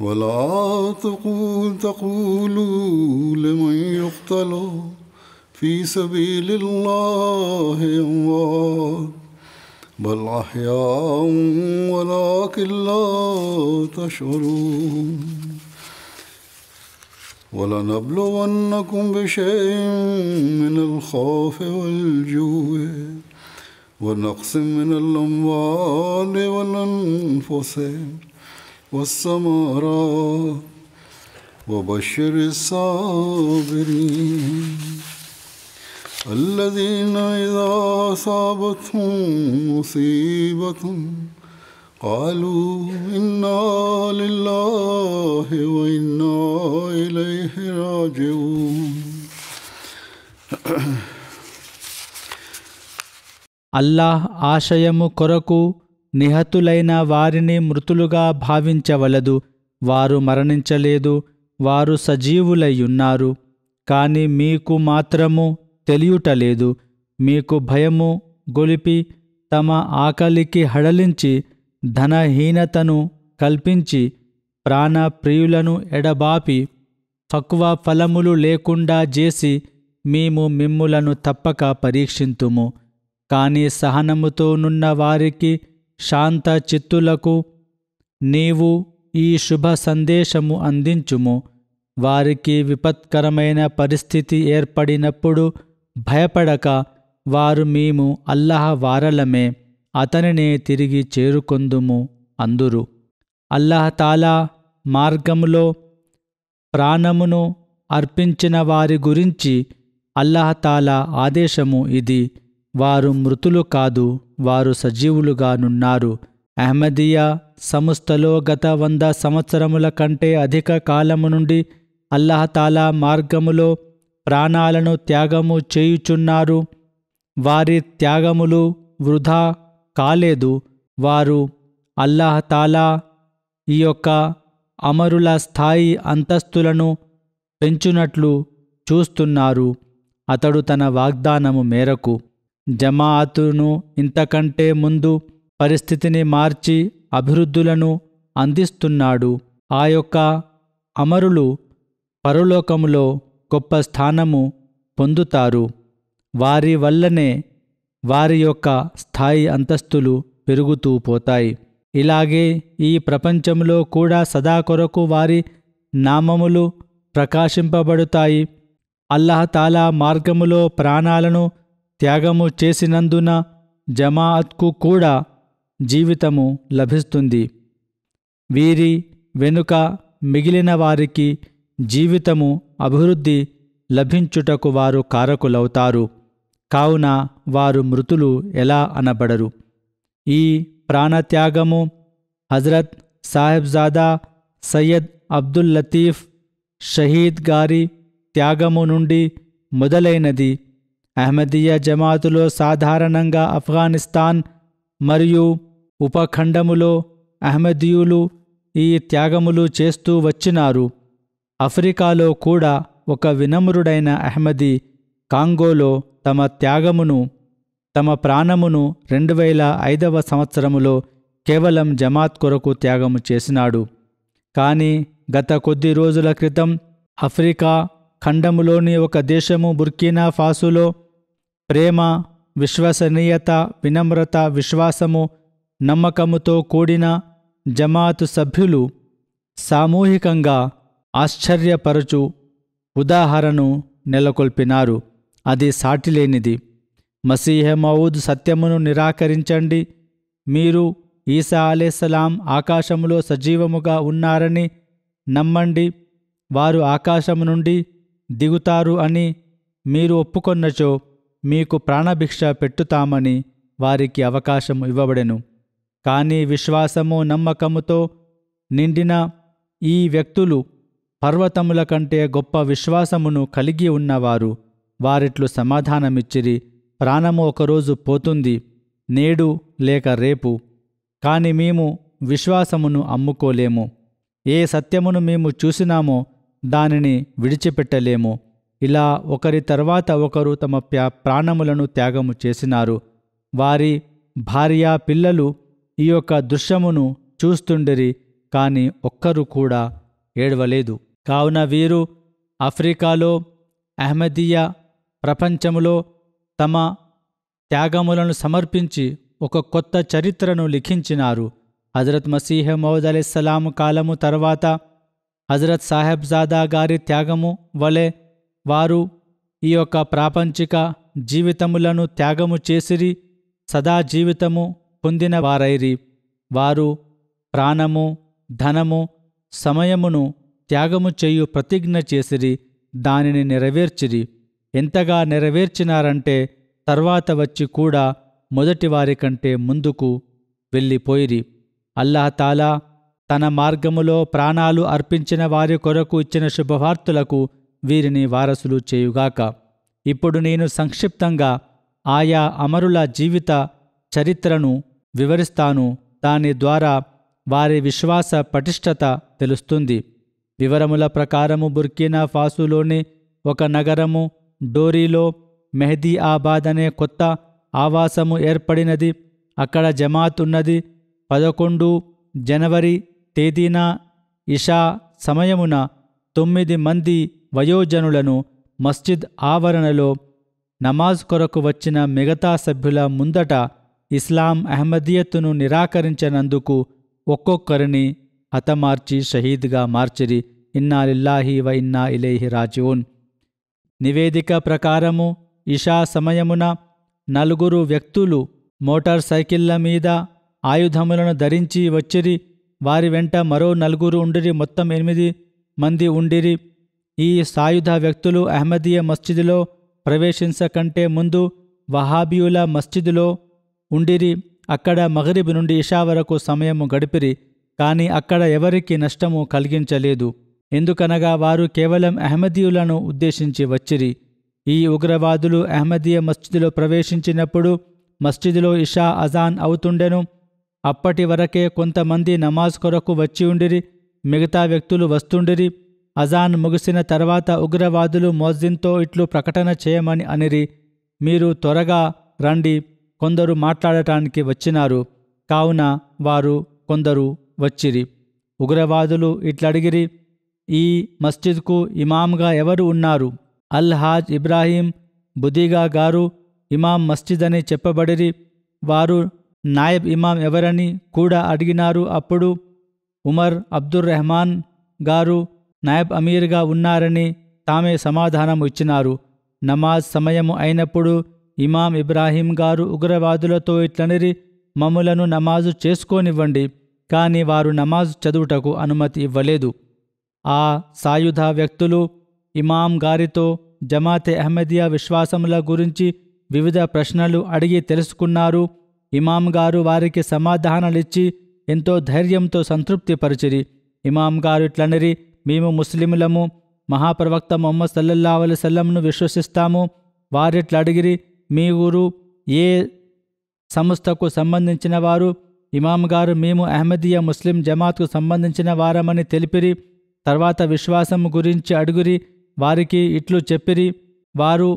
ولا تقول تقولوا لمن يقتل في سبيل الله أموات بل أحياء ولكن لا تشعرون ولنبلونكم بشيء من الخوف والجوع ونقص من الأموال والأنفس والثمرات وبشر الصابرين الذين إذا أصابتهم مصيبة قالوا إنا لله وإنا إليه راجعون అల్లాహ్ ఆశయము కొరకు నిహతులైన వారిని మృతులుగా భావించవలదు వారు మరణించలేదు వారు సజీవులయ్యున్నారు కాని మీకు మాత్రము తెలియుటలేదు మీకు భయము గొలిపి తమ ఆకలికి హడలించి ధనహీనతను కల్పించి ప్రాణప్రియులను ఎడబాపి తక్కువ ఫలములు లేకుండా చేసి మేము మిమ్ములను తప్పక పరీక్షింతుము కానీ సహనముతోనున్న వారికి శాంత చిత్తులకు నీవు ఈ శుభ సందేశము అందించుము వారికి విపత్కరమైన పరిస్థితి ఏర్పడినప్పుడు భయపడక వారు మేము అల్లహ వారలమే అతనినే తిరిగి చేరుకొందుము అందురు అల్లహతాలా మార్గములో ప్రాణమును అర్పించిన వారి గురించి అల్లహతాలా ఆదేశము ఇది వారు మృతులు కాదు వారు సజీవులుగానున్నారు అహ్మదియా సంస్థలో గత వంద సంవత్సరముల కంటే అధిక కాలము నుండి అల్లహతాలా మార్గములో ప్రాణాలను త్యాగము చేయుచున్నారు వారి త్యాగములు వృధా కాలేదు వారు అల్లాహతాలా ఈ యొక్క అమరుల స్థాయి అంతస్తులను పెంచునట్లు చూస్తున్నారు అతడు తన వాగ్దానము మేరకు జమాఅతును ఇంతకంటే ముందు పరిస్థితిని మార్చి అభివృద్ధులను అందిస్తున్నాడు ఆ యొక్క అమరులు పరలోకములో గొప్ప స్థానము పొందుతారు వారి వల్లనే వారి యొక్క స్థాయి అంతస్తులు పెరుగుతూ పోతాయి ఇలాగే ఈ ప్రపంచంలో కూడా సదా కొరకు వారి నామములు ప్రకాశింపబడుతాయి అల్లహతాలా మార్గములో ప్రాణాలను త్యాగము చేసినందున జమాఅత్కు కూడా జీవితము లభిస్తుంది వీరి వెనుక మిగిలిన వారికి జీవితము అభివృద్ధి లభించుటకు వారు కారకులవుతారు కావున వారు మృతులు ఎలా అనబడరు ఈ ప్రాణత్యాగము హజరత్ సాహెబ్జాదా సయ్యద్ అబ్దుల్ లతీఫ్ షహీద్ గారి త్యాగము నుండి మొదలైనది అహ్మదీయ జమాతులో సాధారణంగా ఆఫ్ఘనిస్తాన్ మరియు ఉపఖండములో అహ్మదీయులు ఈ త్యాగములు చేస్తూ వచ్చినారు ఆఫ్రికాలో కూడా ఒక వినమ్రుడైన అహ్మదీ కాంగోలో తమ త్యాగమును తమ ప్రాణమును రెండు వేల ఐదవ సంవత్సరములో కేవలం జమాత్ కొరకు త్యాగము చేసినాడు కానీ గత కొద్ది రోజుల క్రితం ఆఫ్రికా ఖండములోని ఒక దేశము బుర్కీనా ఫాసులో ప్రేమ విశ్వసనీయత వినమ్రత విశ్వాసము నమ్మకముతో కూడిన జమాతు సభ్యులు సామూహికంగా ఆశ్చర్యపరచు ఉదాహరణను నెలకొల్పినారు అది సాటిలేనిది మసీహమౌద్ సత్యమును నిరాకరించండి మీరు ఈసా అలేసలాం ఆకాశములో సజీవముగా ఉన్నారని నమ్మండి వారు ఆకాశము నుండి దిగుతారు అని మీరు ఒప్పుకొన్నచో మీకు ప్రాణభిక్ష పెట్టుతామని వారికి అవకాశం ఇవ్వబడెను కానీ విశ్వాసము నమ్మకముతో నిండిన ఈ వ్యక్తులు పర్వతముల కంటే గొప్ప విశ్వాసమును కలిగి ఉన్నవారు వారిట్లు సమాధానమిచ్చిరి ప్రాణము ఒకరోజు పోతుంది నేడు లేక రేపు కాని మేము విశ్వాసమును అమ్ముకోలేము ఏ సత్యమును మేము చూసినామో దానిని విడిచిపెట్టలేము ఇలా ఒకరి తర్వాత ఒకరు తమ ప్రాణములను త్యాగము చేసినారు వారి భార్య పిల్లలు ఈ యొక్క దృశ్యమును చూస్తుండిరి కాని ఒక్కరు కూడా ఏడవలేదు కావున వీరు ఆఫ్రికాలో అహ్మదీయా ప్రపంచములో తమ త్యాగములను సమర్పించి ఒక కొత్త చరిత్రను లిఖించినారు హజరత్ మసీహ మహద్ అలీస్లాం కాలము తర్వాత హజరత్ సాహెబ్జాదా గారి త్యాగము వలె వారు ఈ యొక్క ప్రాపంచిక జీవితములను త్యాగము చేసిరి సదా జీవితము పొందిన వారైరి వారు ప్రాణము ధనము సమయమును త్యాగము చేయు ప్రతిజ్ఞ చేసిరి దానిని నెరవేర్చిరి ఎంతగా నెరవేర్చినారంటే తర్వాత వచ్చి కూడా మొదటివారికంటే కంటే ముందుకు వెళ్ళిపోయిరి అల్లాహతాలా తన మార్గములో ప్రాణాలు అర్పించిన వారి కొరకు ఇచ్చిన శుభవార్తలకు వీరిని వారసులు చేయుగాక ఇప్పుడు నేను సంక్షిప్తంగా ఆయా అమరుల జీవిత చరిత్రను వివరిస్తాను దాని ద్వారా వారి విశ్వాస పటిష్టత తెలుస్తుంది వివరముల ప్రకారము బుర్కీనా ఫాసులోని ఒక నగరము డోరీలో మెహదీ ఆబాద్ అనే కొత్త ఆవాసము ఏర్పడినది అక్కడ జమాత్ ఉన్నది పదకొండు జనవరి తేదీన ఇషా సమయమున తొమ్మిది మంది వయోజనులను మస్జిద్ ఆవరణలో నమాజ్ కొరకు వచ్చిన మిగతా సభ్యుల ముందట ఇస్లాం అహ్మదీయత్తును నిరాకరించినందుకు ఒక్కొక్కరిని హతమార్చి షహీద్గా మార్చిరి ఇన్నా లిల్లాహి వ ఇన్నా ఇలేహి రాజీవున్ నివేదిక ప్రకారము ఇషా సమయమున నలుగురు వ్యక్తులు మోటార్ సైకిళ్ల మీద ఆయుధములను ధరించి వచ్చిరి వారి వెంట మరో నలుగురు ఉండిరి మొత్తం ఎనిమిది మంది ఉండిరి ఈ సాయుధ వ్యక్తులు అహ్మదీయ మస్జిదులో ప్రవేశించకంటే ముందు వహాబియుల మస్జిదులో ఉండిరి అక్కడ మగరిబ్ నుండి ఇషా వరకు సమయము గడిపిరి కానీ అక్కడ ఎవరికి నష్టము కలిగించలేదు ఎందుకనగా వారు కేవలం అహ్మదీయులను ఉద్దేశించి వచ్చిరి ఈ ఉగ్రవాదులు అహ్మదీయ మస్జిదులో ప్రవేశించినప్పుడు మస్జిదులో ఇషా అజాన్ అవుతుండెను అప్పటి వరకే కొంతమంది నమాజ్ కొరకు వచ్చి ఉండిరి మిగతా వ్యక్తులు వస్తుండిరి అజాన్ ముగిసిన తర్వాత ఉగ్రవాదులు మోజిన్తో ఇట్లు ప్రకటన చేయమని అనిరి మీరు త్వరగా రండి కొందరు మాట్లాడటానికి వచ్చినారు కావున వారు కొందరు వచ్చిరి ఉగ్రవాదులు ఇట్లడిగిరి ఈ మస్జిద్కు ఇమామ్గా ఎవరు ఉన్నారు అల్ హాజ్ ఇబ్రాహీం బుదీగా గారు ఇమాం మస్జిద్ అని చెప్పబడిరి వారు నాయబ్ ఇమాం ఎవరని కూడా అడిగినారు అప్పుడు ఉమర్ అబ్దుర్ రెహమాన్ గారు నాయబ్ అమీర్గా ఉన్నారని తామే సమాధానం ఇచ్చినారు నమాజ్ సమయము అయినప్పుడు ఇమాం ఇబ్రాహీం గారు ఉగ్రవాదులతో ఇట్లనిరి మమ్ములను నమాజు చేసుకోనివ్వండి కానీ వారు నమాజు చదువుటకు అనుమతి ఇవ్వలేదు ఆ సాయుధ వ్యక్తులు ఇమాం గారితో జమాతే అహ్మదియా విశ్వాసముల గురించి వివిధ ప్రశ్నలు అడిగి తెలుసుకున్నారు ఇమాం గారు వారికి సమాధానాలిచ్చి ఎంతో ధైర్యంతో పరిచిరి ఇమాం గారు ఇట్లనిరి మేము ముస్లిములము మహాప్రవక్త మొహమ్మద్ సల్లల్లా అలసల్లంను విశ్వసిస్తాము వారిట్ల అడిగిరి మీ ఊరు ఏ సంస్థకు సంబంధించిన వారు ఇమాం గారు మేము అహ్మదీయ ముస్లిం జమాత్కు సంబంధించిన వారమని తెలిపిరి తర్వాత విశ్వాసం గురించి అడుగురి వారికి ఇట్లు చెప్పిరి వారు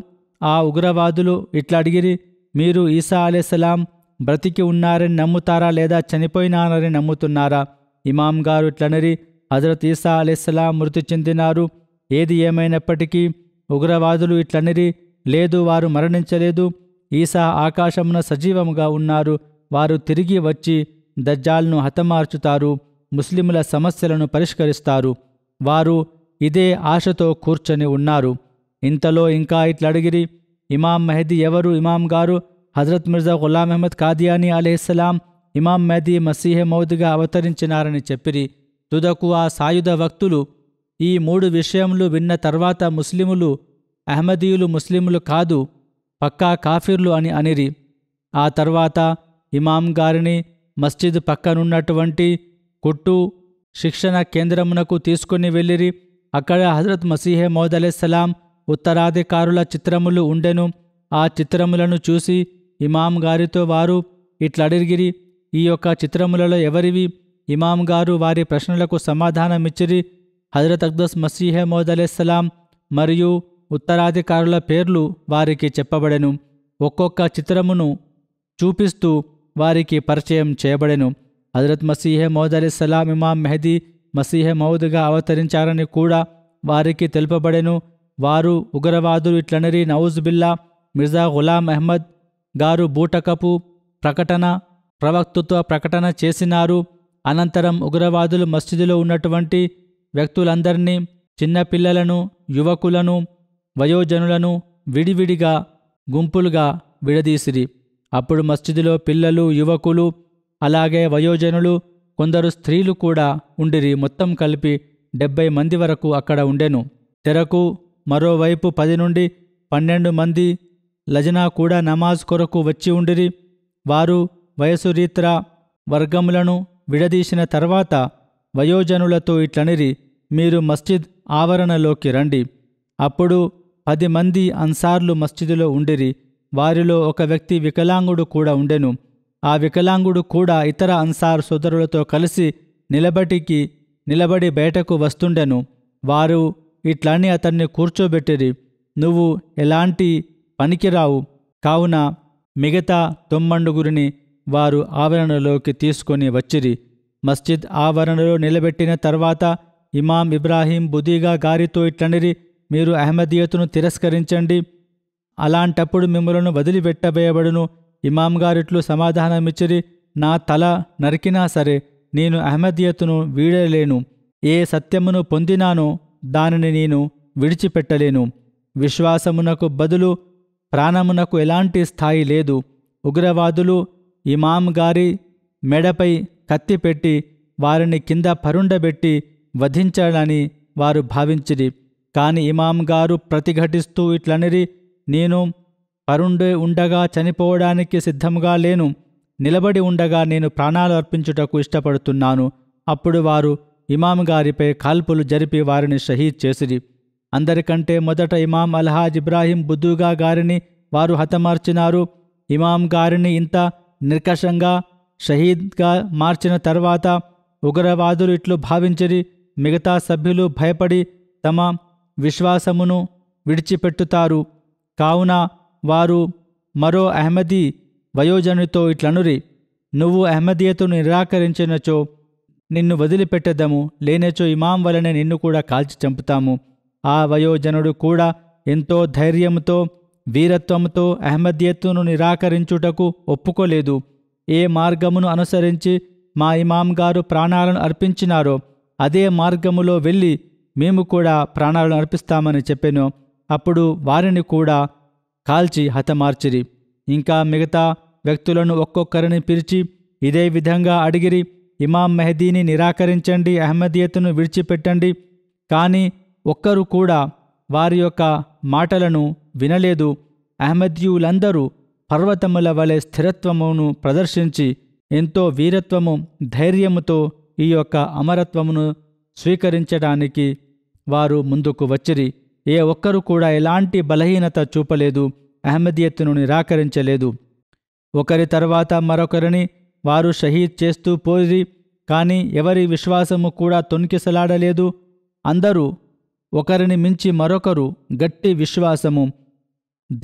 ఆ ఉగ్రవాదులు ఇట్లా అడిగిరి మీరు ఈసా అలేసలాం బ్రతికి ఉన్నారని నమ్ముతారా లేదా చనిపోయినారని నమ్ముతున్నారా ఇమాం గారు ఇట్లనరి హజరత్ ఈసా అలీస్లాం మృతి చెందినారు ఏది ఏమైనప్పటికీ ఉగ్రవాదులు ఇట్లనిరి లేదు వారు మరణించలేదు ఈసా ఆకాశమున సజీవముగా ఉన్నారు వారు తిరిగి వచ్చి దజ్జాల్ను హతమార్చుతారు ముస్లిముల సమస్యలను పరిష్కరిస్తారు వారు ఇదే ఆశతో కూర్చొని ఉన్నారు ఇంతలో ఇంకా ఇట్లడిగిరి ఇమాం మెహదీ ఎవరు ఇమాం గారు హజరత్ మిర్జా గులాం అహ్మద్ కాదియానీ అలీస్లాం ఇమాం మెహదీ మసీహ మౌద్గా అవతరించినారని చెప్పిరి తుదకు ఆ సాయుధ వక్తులు ఈ మూడు విషయములు విన్న తర్వాత ముస్లిములు అహ్మదీయులు ముస్లిములు కాదు పక్కా కాఫీర్లు అని అనిరి ఆ తర్వాత ఇమాం గారిని మస్జిద్ పక్కనున్నటువంటి కుట్టు శిక్షణ కేంద్రమునకు తీసుకుని వెళ్ళిరి అక్కడ హజరత్ మసీహే మౌదలేస్సలాం ఉత్తరాధికారుల చిత్రములు ఉండెను ఆ చిత్రములను చూసి ఇమాం గారితో వారు ఇట్లడిగిరి ఈ యొక్క చిత్రములలో ఎవరివి ఇమాం గారు వారి ప్రశ్నలకు సమాధానమిచ్చిరి హజరత్ అక్దస్ మసీహే మోదలేస్లాం మరియు ఉత్తరాధికారుల పేర్లు వారికి చెప్పబడెను ఒక్కొక్క చిత్రమును చూపిస్తూ వారికి పరిచయం చేయబడెను హజరత్ మసీహే మౌదలిస్లాం ఇమాం మెహదీ మసీహే మౌద్గా అవతరించారని కూడా వారికి తెలుపబడెను వారు ఉగ్రవాదులు ఇట్లనరి నౌజ్ బిల్లా మిర్జా గులాం అహ్మద్ గారు బూటకపు ప్రకటన ప్రవక్తత్వ ప్రకటన చేసినారు అనంతరం ఉగ్రవాదులు మస్జిదులో ఉన్నటువంటి వ్యక్తులందరినీ చిన్నపిల్లలను యువకులను వయోజనులను విడివిడిగా గుంపులుగా విడదీసిరి అప్పుడు మస్జిదులో పిల్లలు యువకులు అలాగే వయోజనులు కొందరు స్త్రీలు కూడా ఉండిరి మొత్తం కలిపి డెబ్బై మంది వరకు అక్కడ ఉండెను తెరకు మరోవైపు పది నుండి పన్నెండు మంది లజనా కూడా నమాజ్ కొరకు వచ్చి ఉండిరి వారు వయసు రీత్రా వర్గములను విడదీసిన తర్వాత వయోజనులతో ఇట్లనిరి మీరు మస్జిద్ ఆవరణలోకి రండి అప్పుడు పది మంది అన్సార్లు మస్జిదులో ఉండిరి వారిలో ఒక వ్యక్తి వికలాంగుడు కూడా ఉండెను ఆ వికలాంగుడు కూడా ఇతర అన్సార్ సోదరులతో కలిసి నిలబడికి నిలబడి బయటకు వస్తుండెను వారు ఇట్లని అతన్ని కూర్చోబెట్టిరి నువ్వు ఎలాంటి పనికిరావు కావున మిగతా తొమ్మండుగురిని వారు ఆవరణలోకి తీసుకొని వచ్చిరి మస్జిద్ ఆవరణలో నిలబెట్టిన తర్వాత ఇమాం ఇబ్రాహీం బుదీగా గారితో ఇట్లనిరి మీరు అహ్మదీయతను తిరస్కరించండి అలాంటప్పుడు మిమ్మలను వదిలిపెట్టబేయబడును ఇమాం గారిట్లు సమాధానమిచ్చిరి నా తల నరికినా సరే నేను అహ్మదీయతను వీడలేను ఏ సత్యమును పొందినానో దానిని నేను విడిచిపెట్టలేను విశ్వాసమునకు బదులు ప్రాణమునకు ఎలాంటి స్థాయి లేదు ఉగ్రవాదులు ఇమాం గారి మెడపై కత్తి పెట్టి వారిని కింద పరుండబెట్టి వధించాడని వారు భావించిరి కాని ఇమాం గారు ప్రతిఘటిస్తూ ఇట్లనిరి నేను పరుండే ఉండగా చనిపోవడానికి సిద్ధంగా లేను నిలబడి ఉండగా నేను ప్రాణాలు అర్పించుటకు ఇష్టపడుతున్నాను అప్పుడు వారు ఇమాం గారిపై కాల్పులు జరిపి వారిని షహీద్ చేసిరి అందరికంటే మొదట ఇమాం అల్హాజ్ ఇబ్రాహీం బుద్దుగా గారిని వారు హతమార్చినారు ఇమాం గారిని ఇంత నిర్కషంగా షహీద్గా మార్చిన తర్వాత ఉగ్రవాదులు ఇట్లు భావించరి మిగతా సభ్యులు భయపడి తమ విశ్వాసమును విడిచిపెట్టుతారు కావున వారు మరో అహ్మదీ వయోజనుతో ఇట్లనురి నువ్వు అహ్మదీయతో నిరాకరించినచో నిన్ను వదిలిపెట్టదము లేనచో ఇమాం వలనే నిన్ను కూడా కాల్చి చంపుతాము ఆ వయోజనుడు కూడా ఎంతో ధైర్యంతో వీరత్వంతో అహ్మద్యత్తును నిరాకరించుటకు ఒప్పుకోలేదు ఏ మార్గమును అనుసరించి మా ఇమాం గారు ప్రాణాలను అర్పించినారో అదే మార్గములో వెళ్ళి మేము కూడా ప్రాణాలను అర్పిస్తామని చెప్పాను అప్పుడు వారిని కూడా కాల్చి హతమార్చిరి ఇంకా మిగతా వ్యక్తులను ఒక్కొక్కరిని పిలిచి ఇదే విధంగా అడిగిరి ఇమాం మెహదీని నిరాకరించండి అహ్మదీయతను విడిచిపెట్టండి కానీ ఒక్కరు కూడా వారి యొక్క మాటలను వినలేదు అహ్మద్యులందరూ పర్వతముల వలె స్థిరత్వమును ప్రదర్శించి ఎంతో వీరత్వము ధైర్యముతో ఈ యొక్క అమరత్వమును స్వీకరించడానికి వారు ముందుకు వచ్చిరి ఏ ఒక్కరు కూడా ఎలాంటి బలహీనత చూపలేదు అహ్మదీయత్తును నిరాకరించలేదు ఒకరి తర్వాత మరొకరిని వారు షహీద్ చేస్తూ పోయి కానీ ఎవరి విశ్వాసము కూడా తొనికిసలాడలేదు అందరూ ఒకరిని మించి మరొకరు గట్టి విశ్వాసము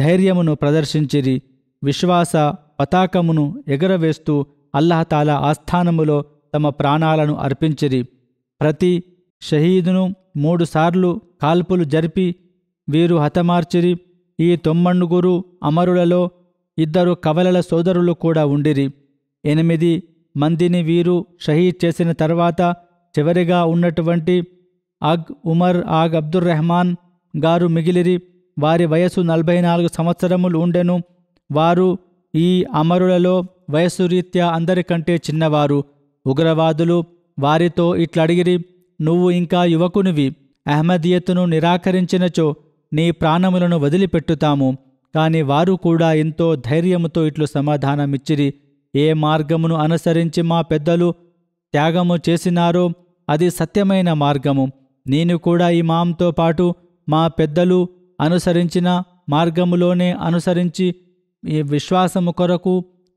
ధైర్యమును ప్రదర్శించిరి విశ్వాస పతాకమును ఎగరవేస్తూ అల్లహతాల ఆస్థానములో తమ ప్రాణాలను అర్పించిరి ప్రతి షహీదును మూడుసార్లు కాల్పులు జరిపి వీరు హతమార్చిరి ఈ తొమ్మణుగురు అమరులలో ఇద్దరు కవలల సోదరులు కూడా ఉండిరి ఎనిమిది మందిని వీరు షహీద్ చేసిన తర్వాత చివరిగా ఉన్నటువంటి అగ్ ఉమర్ ఆగ్ రెహమాన్ గారు మిగిలిరి వారి వయసు నలభై నాలుగు సంవత్సరములు ఉండెను వారు ఈ అమరులలో వయస్సు రీత్యా అందరికంటే చిన్నవారు ఉగ్రవాదులు వారితో ఇట్లడిగిరి నువ్వు ఇంకా యువకునివి అహ్మదియత్ను నిరాకరించినచో నీ ప్రాణములను వదిలిపెట్టుతాము కాని వారు కూడా ఎంతో ధైర్యముతో ఇట్లు సమాధానమిచ్చిరి ఏ మార్గమును అనుసరించి మా పెద్దలు త్యాగము చేసినారో అది సత్యమైన మార్గము నేను కూడా ఇమాంతో పాటు మా పెద్దలు అనుసరించిన మార్గములోనే అనుసరించి ఈ విశ్వాసము కొరకు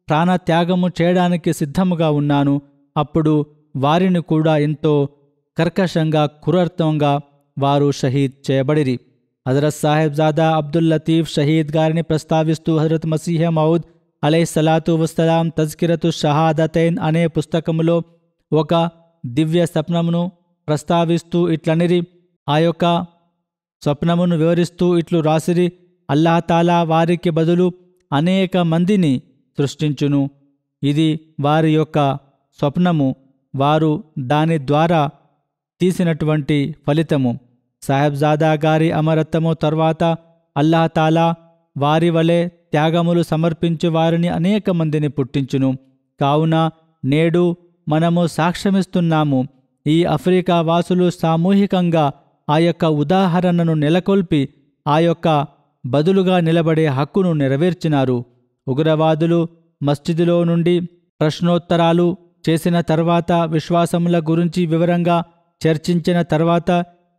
ప్రాణత్యాగము చేయడానికి సిద్ధముగా ఉన్నాను అప్పుడు వారిని కూడా ఎంతో కర్కశంగా కురర్థంగా వారు షహీద్ చేయబడిరి హజరత్ సాహెబ్జాదా అబ్దుల్ లతీఫ్ షహీద్ గారిని ప్రస్తావిస్తూ హజరత్ మసీహ మౌద్ అలై సలాతు వస్తలాం తజ్కిరతు షహాదతైన్ అనే పుస్తకంలో ఒక దివ్య స్వప్నమును ప్రస్తావిస్తూ ఇట్లనిరి ఆ యొక్క స్వప్నమును వివరిస్తూ ఇట్లు రాసిరి అల్లాహతాలా వారికి బదులు అనేక మందిని సృష్టించును ఇది వారి యొక్క స్వప్నము వారు దాని ద్వారా తీసినటువంటి ఫలితము సాహెబ్జాదా గారి అమరత్వము తర్వాత అల్లాహతాలా వారి వలె త్యాగములు సమర్పించి వారిని అనేక మందిని పుట్టించును కావున నేడు మనము సాక్ష్యమిస్తున్నాము ఈ ఆఫ్రికా వాసులు సామూహికంగా ఆ యొక్క ఉదాహరణను నెలకొల్పి ఆ యొక్క బదులుగా నిలబడే హక్కును నెరవేర్చినారు ఉగ్రవాదులు మస్జిదులో నుండి ప్రశ్నోత్తరాలు చేసిన తర్వాత విశ్వాసముల గురించి వివరంగా చర్చించిన తర్వాత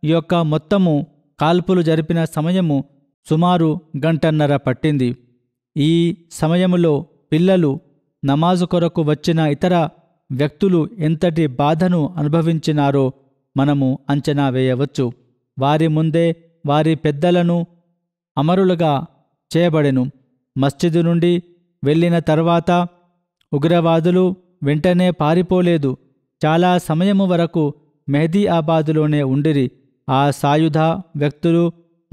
ఈ యొక్క మొత్తము కాల్పులు జరిపిన సమయము సుమారు గంటన్నర పట్టింది ఈ సమయములో పిల్లలు నమాజు కొరకు వచ్చిన ఇతర వ్యక్తులు ఎంతటి బాధను అనుభవించినారో మనము అంచనా వేయవచ్చు వారి ముందే వారి పెద్దలను అమరులుగా చేయబడెను మస్జిదు నుండి వెళ్ళిన తర్వాత ఉగ్రవాదులు వెంటనే పారిపోలేదు చాలా సమయము వరకు మెహదీఆబాదులోనే ఉండిరి ఆ సాయుధ వ్యక్తులు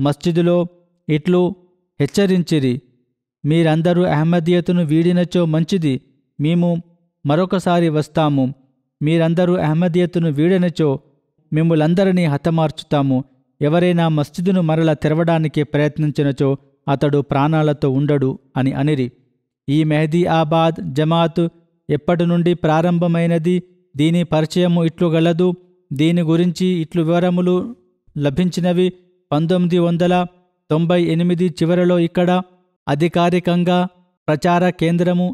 మస్జిదులో ఇట్లు హెచ్చరించిరి మీరందరూ అహ్మదీయతను వీడినచో మంచిది మేము మరొకసారి వస్తాము మీరందరూ అహ్మదియతును వీడనచో మిమ్ములందరినీ హతమార్చుతాము ఎవరైనా మస్జిదును మరల తెరవడానికి ప్రయత్నించినచో అతడు ప్రాణాలతో ఉండడు అని అనిరి ఈ మెహదీ ఆబాద్ జమాత్ ఎప్పటి నుండి ప్రారంభమైనది దీని పరిచయము ఇట్లు గలదు దీని గురించి ఇట్లు వివరములు లభించినవి పంతొమ్మిది వందల తొంభై ఎనిమిది చివరలో ఇక్కడ అధికారికంగా ప్రచార కేంద్రము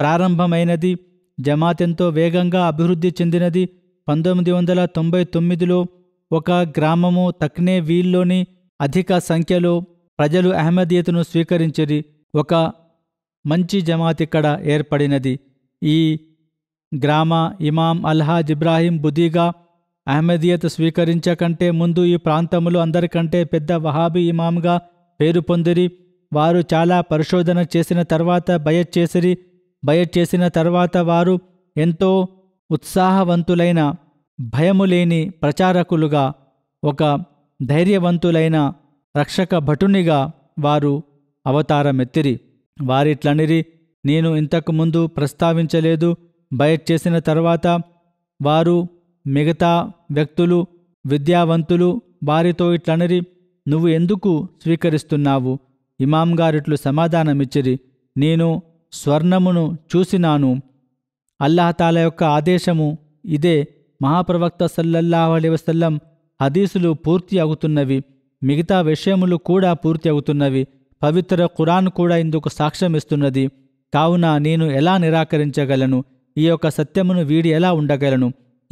ప్రారంభమైనది జమాత్ ఎంతో వేగంగా అభివృద్ధి చెందినది పంతొమ్మిది వందల తొంభై తొమ్మిదిలో ఒక గ్రామము తక్నే వీల్లోని అధిక సంఖ్యలో ప్రజలు అహ్మదీయతను స్వీకరించిరి ఒక మంచి జమాత్ ఇక్కడ ఏర్పడినది ఈ గ్రామ ఇమాం అల్హాజ్ ఇబ్రాహీం బుదీగా అహ్మదీయత్ స్వీకరించకంటే ముందు ఈ ప్రాంతంలో అందరికంటే పెద్ద వహాబీ ఇమాంగా పేరు పొందిరి వారు చాలా పరిశోధన చేసిన తర్వాత బయట్ బయట్ తర్వాత వారు ఎంతో ఉత్సాహవంతులైన భయము లేని ప్రచారకులుగా ఒక ధైర్యవంతులైన రక్షక భటునిగా వారు అవతారమెత్తిరి వారిట్లనిరి నేను ఇంతకుముందు ప్రస్తావించలేదు బయట చేసిన తర్వాత వారు మిగతా వ్యక్తులు విద్యావంతులు వారితో ఇట్లనిరి నువ్వు ఎందుకు స్వీకరిస్తున్నావు ఇమాం గారిట్లు సమాధానమిచ్చిరి నేను స్వర్ణమును చూసినాను అల్లాహతాల యొక్క ఆదేశము ఇదే మహాప్రవక్త సల్లల్లాహు అలీ వసల్లం హదీసులు పూర్తి అవుతున్నవి మిగతా విషయములు కూడా పూర్తి అవుతున్నవి పవిత్ర ఖురాన్ కూడా ఇందుకు సాక్ష్యమిస్తున్నది కావున నేను ఎలా నిరాకరించగలను ఈ యొక్క సత్యమును వీడి ఎలా ఉండగలను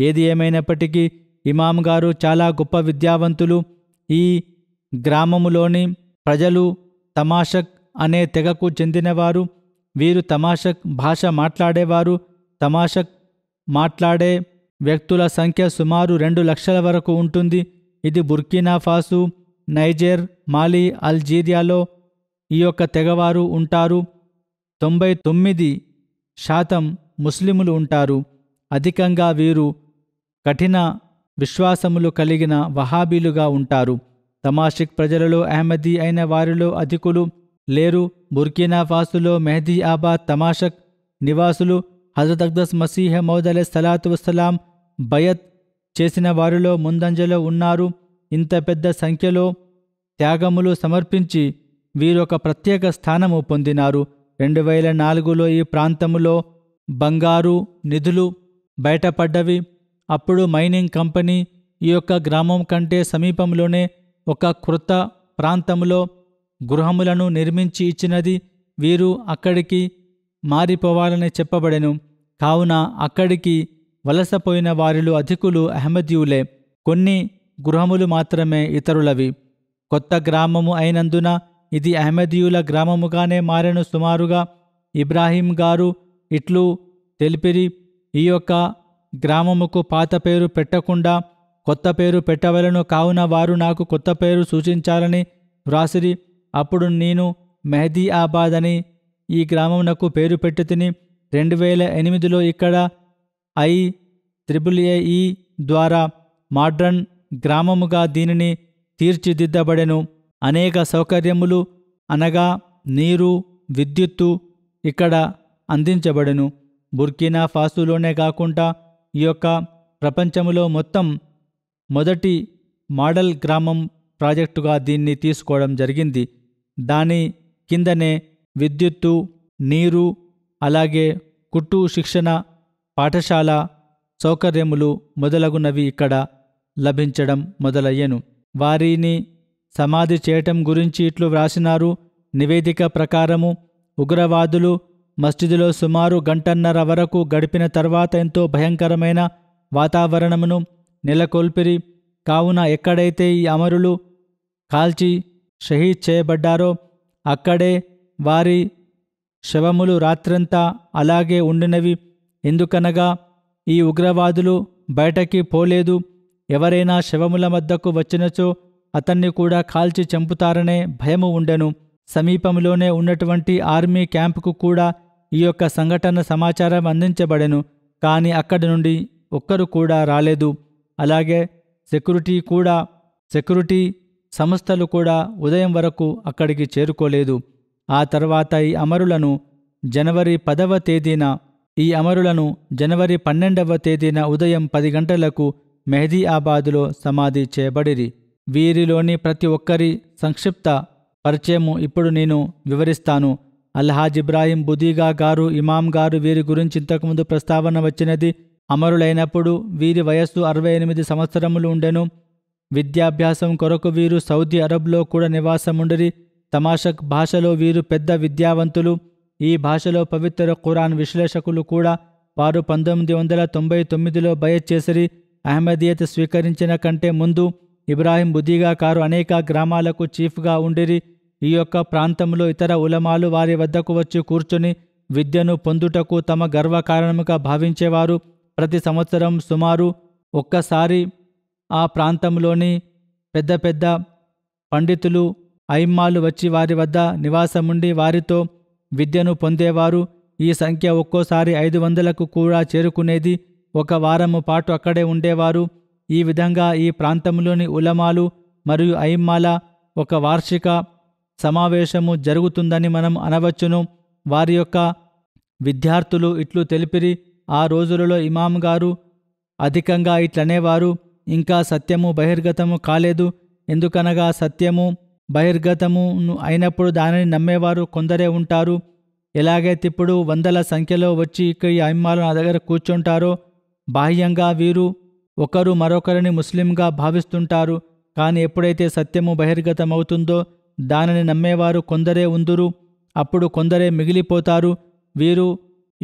ఏది ఏమైనప్పటికీ ఇమాం గారు చాలా గొప్ప విద్యావంతులు ఈ గ్రామములోని ప్రజలు తమాషక్ అనే తెగకు చెందినవారు వీరు తమాషక్ భాష మాట్లాడేవారు తమాషక్ మాట్లాడే వ్యక్తుల సంఖ్య సుమారు రెండు లక్షల వరకు ఉంటుంది ఇది బుర్కినా ఫాసు నైజర్ మాలి అల్జీరియాలో ఈ యొక్క తెగవారు ఉంటారు తొంభై తొమ్మిది శాతం ముస్లిములు ఉంటారు అధికంగా వీరు కఠిన విశ్వాసములు కలిగిన వహాబీలుగా ఉంటారు తమాషిక్ ప్రజలలో అహ్మదీ అయిన వారిలో అధికులు లేరు బుర్కినాఫాసులో మెహదీ ఆబాద్ తమాషక్ నివాసులు హజరత్ అక్దస్ మసీహ మౌదలే సలాతు వసలాం బయత్ చేసిన వారిలో ముందంజలో ఉన్నారు ఇంత పెద్ద సంఖ్యలో త్యాగములు సమర్పించి వీరొక ప్రత్యేక స్థానము పొందినారు రెండు వేల నాలుగులో ఈ ప్రాంతములో బంగారు నిధులు బయటపడ్డవి అప్పుడు మైనింగ్ కంపెనీ ఈ యొక్క గ్రామం కంటే సమీపంలోనే ఒక కృత ప్రాంతంలో గృహములను నిర్మించి ఇచ్చినది వీరు అక్కడికి మారిపోవాలని చెప్పబడెను కావున అక్కడికి వలసపోయిన వారిలో అధికులు అహ్మదీయులే కొన్ని గృహములు మాత్రమే ఇతరులవి కొత్త గ్రామము అయినందున ఇది అహ్మదీయుల గ్రామముగానే మారెను సుమారుగా ఇబ్రాహీం గారు ఇట్లు తెలిపిరి ఈ యొక్క గ్రామముకు పాత పేరు పెట్టకుండా కొత్త పేరు పెట్టవలను కావున వారు నాకు కొత్త పేరు సూచించాలని వ్రాసిరి అప్పుడు నేను మెహదీ అని ఈ గ్రామంనకు పేరు పెట్టు తిని రెండు వేల ఎనిమిదిలో ఇక్కడ ఐ త్రిబుల్ ఏఈ ద్వారా మాడ్రన్ గ్రామముగా దీనిని తీర్చిదిద్దబడెను అనేక సౌకర్యములు అనగా నీరు విద్యుత్తు ఇక్కడ అందించబడెను బుర్కినా ఫాసులోనే కాకుండా ఈ యొక్క ప్రపంచంలో మొత్తం మొదటి మోడల్ గ్రామం ప్రాజెక్టుగా దీన్ని తీసుకోవడం జరిగింది దాని కిందనే విద్యుత్తు నీరు అలాగే కుట్టు శిక్షణ పాఠశాల సౌకర్యములు మొదలగునవి ఇక్కడ లభించడం మొదలయ్యను వారిని సమాధి చేయటం గురించి ఇట్లు వ్రాసినారు నివేదిక ప్రకారము ఉగ్రవాదులు మస్జిదులో సుమారు గంటన్నర వరకు గడిపిన తర్వాత ఎంతో భయంకరమైన వాతావరణమును నెలకొల్పిరి కావున ఎక్కడైతే ఈ అమరులు కాల్చి షహీద్ చేయబడ్డారో అక్కడే వారి శవములు రాత్రంతా అలాగే ఉండినవి ఎందుకనగా ఈ ఉగ్రవాదులు బయటకి పోలేదు ఎవరైనా శవముల మద్దకు వచ్చినచో అతన్ని కూడా కాల్చి చంపుతారనే భయము ఉండెను సమీపంలోనే ఉన్నటువంటి ఆర్మీ క్యాంపుకు కూడా ఈ యొక్క సంఘటన సమాచారం అందించబడెను కానీ అక్కడి నుండి ఒక్కరు కూడా రాలేదు అలాగే సెక్యూరిటీ కూడా సెక్యూరిటీ సంస్థలు కూడా ఉదయం వరకు అక్కడికి చేరుకోలేదు ఆ తర్వాత ఈ అమరులను జనవరి పదవ తేదీన ఈ అమరులను జనవరి పన్నెండవ తేదీన ఉదయం పది గంటలకు మెహదీఆబాదులో సమాధి చేయబడిరి వీరిలోని ప్రతి ఒక్కరి సంక్షిప్త పరిచయము ఇప్పుడు నేను వివరిస్తాను అల్హాజ్ ఇబ్రాహీం బుదీగా గారు ఇమాం గారు వీరి గురించి ఇంతకుముందు ప్రస్తావన వచ్చినది అమరులైనప్పుడు వీరి వయస్సు అరవై ఎనిమిది సంవత్సరములు ఉండెను విద్యాభ్యాసం కొరకు వీరు సౌదీ అరబ్లో కూడా నివాసముండరి తమాషక్ భాషలో వీరు పెద్ద విద్యావంతులు ఈ భాషలో పవిత్ర ఖురాన్ విశ్లేషకులు కూడా వారు పంతొమ్మిది వందల తొంభై తొమ్మిదిలో బయత్ అహ్మదీయత స్వీకరించిన కంటే ముందు ఇబ్రాహిం బుద్ధిగా కారు అనేక గ్రామాలకు చీఫ్గా ఉండిరి ఈ యొక్క ప్రాంతంలో ఇతర ఉలమాలు వారి వద్దకు వచ్చి కూర్చొని విద్యను పొందుటకు తమ గర్వకారణముగా భావించేవారు ప్రతి సంవత్సరం సుమారు ఒక్కసారి ఆ ప్రాంతంలోని పెద్ద పెద్ద పండితులు ఐమ్మాలు వచ్చి వారి వద్ద నివాసముండి వారితో విద్యను పొందేవారు ఈ సంఖ్య ఒక్కోసారి ఐదు వందలకు కూడా చేరుకునేది ఒక వారము పాటు అక్కడే ఉండేవారు ఈ విధంగా ఈ ప్రాంతంలోని ఉలమాలు మరియు ఐమ్మాల ఒక వార్షిక సమావేశము జరుగుతుందని మనం అనవచ్చును వారి యొక్క విద్యార్థులు ఇట్లు తెలిపిరి ఆ రోజులలో ఇమాం గారు అధికంగా ఇట్లనేవారు ఇంకా సత్యము బహిర్గతము కాలేదు ఎందుకనగా సత్యము బహిర్గతము అయినప్పుడు దానిని నమ్మేవారు కొందరే ఉంటారు ఎలాగైతే ఇప్పుడు వందల సంఖ్యలో వచ్చి ఇక్కడ అమ్మాలు నా దగ్గర కూర్చుంటారో బాహ్యంగా వీరు ఒకరు మరొకరిని ముస్లింగా భావిస్తుంటారు కానీ ఎప్పుడైతే సత్యము బహిర్గతమవుతుందో దానిని నమ్మేవారు కొందరే ఉందురు అప్పుడు కొందరే మిగిలిపోతారు వీరు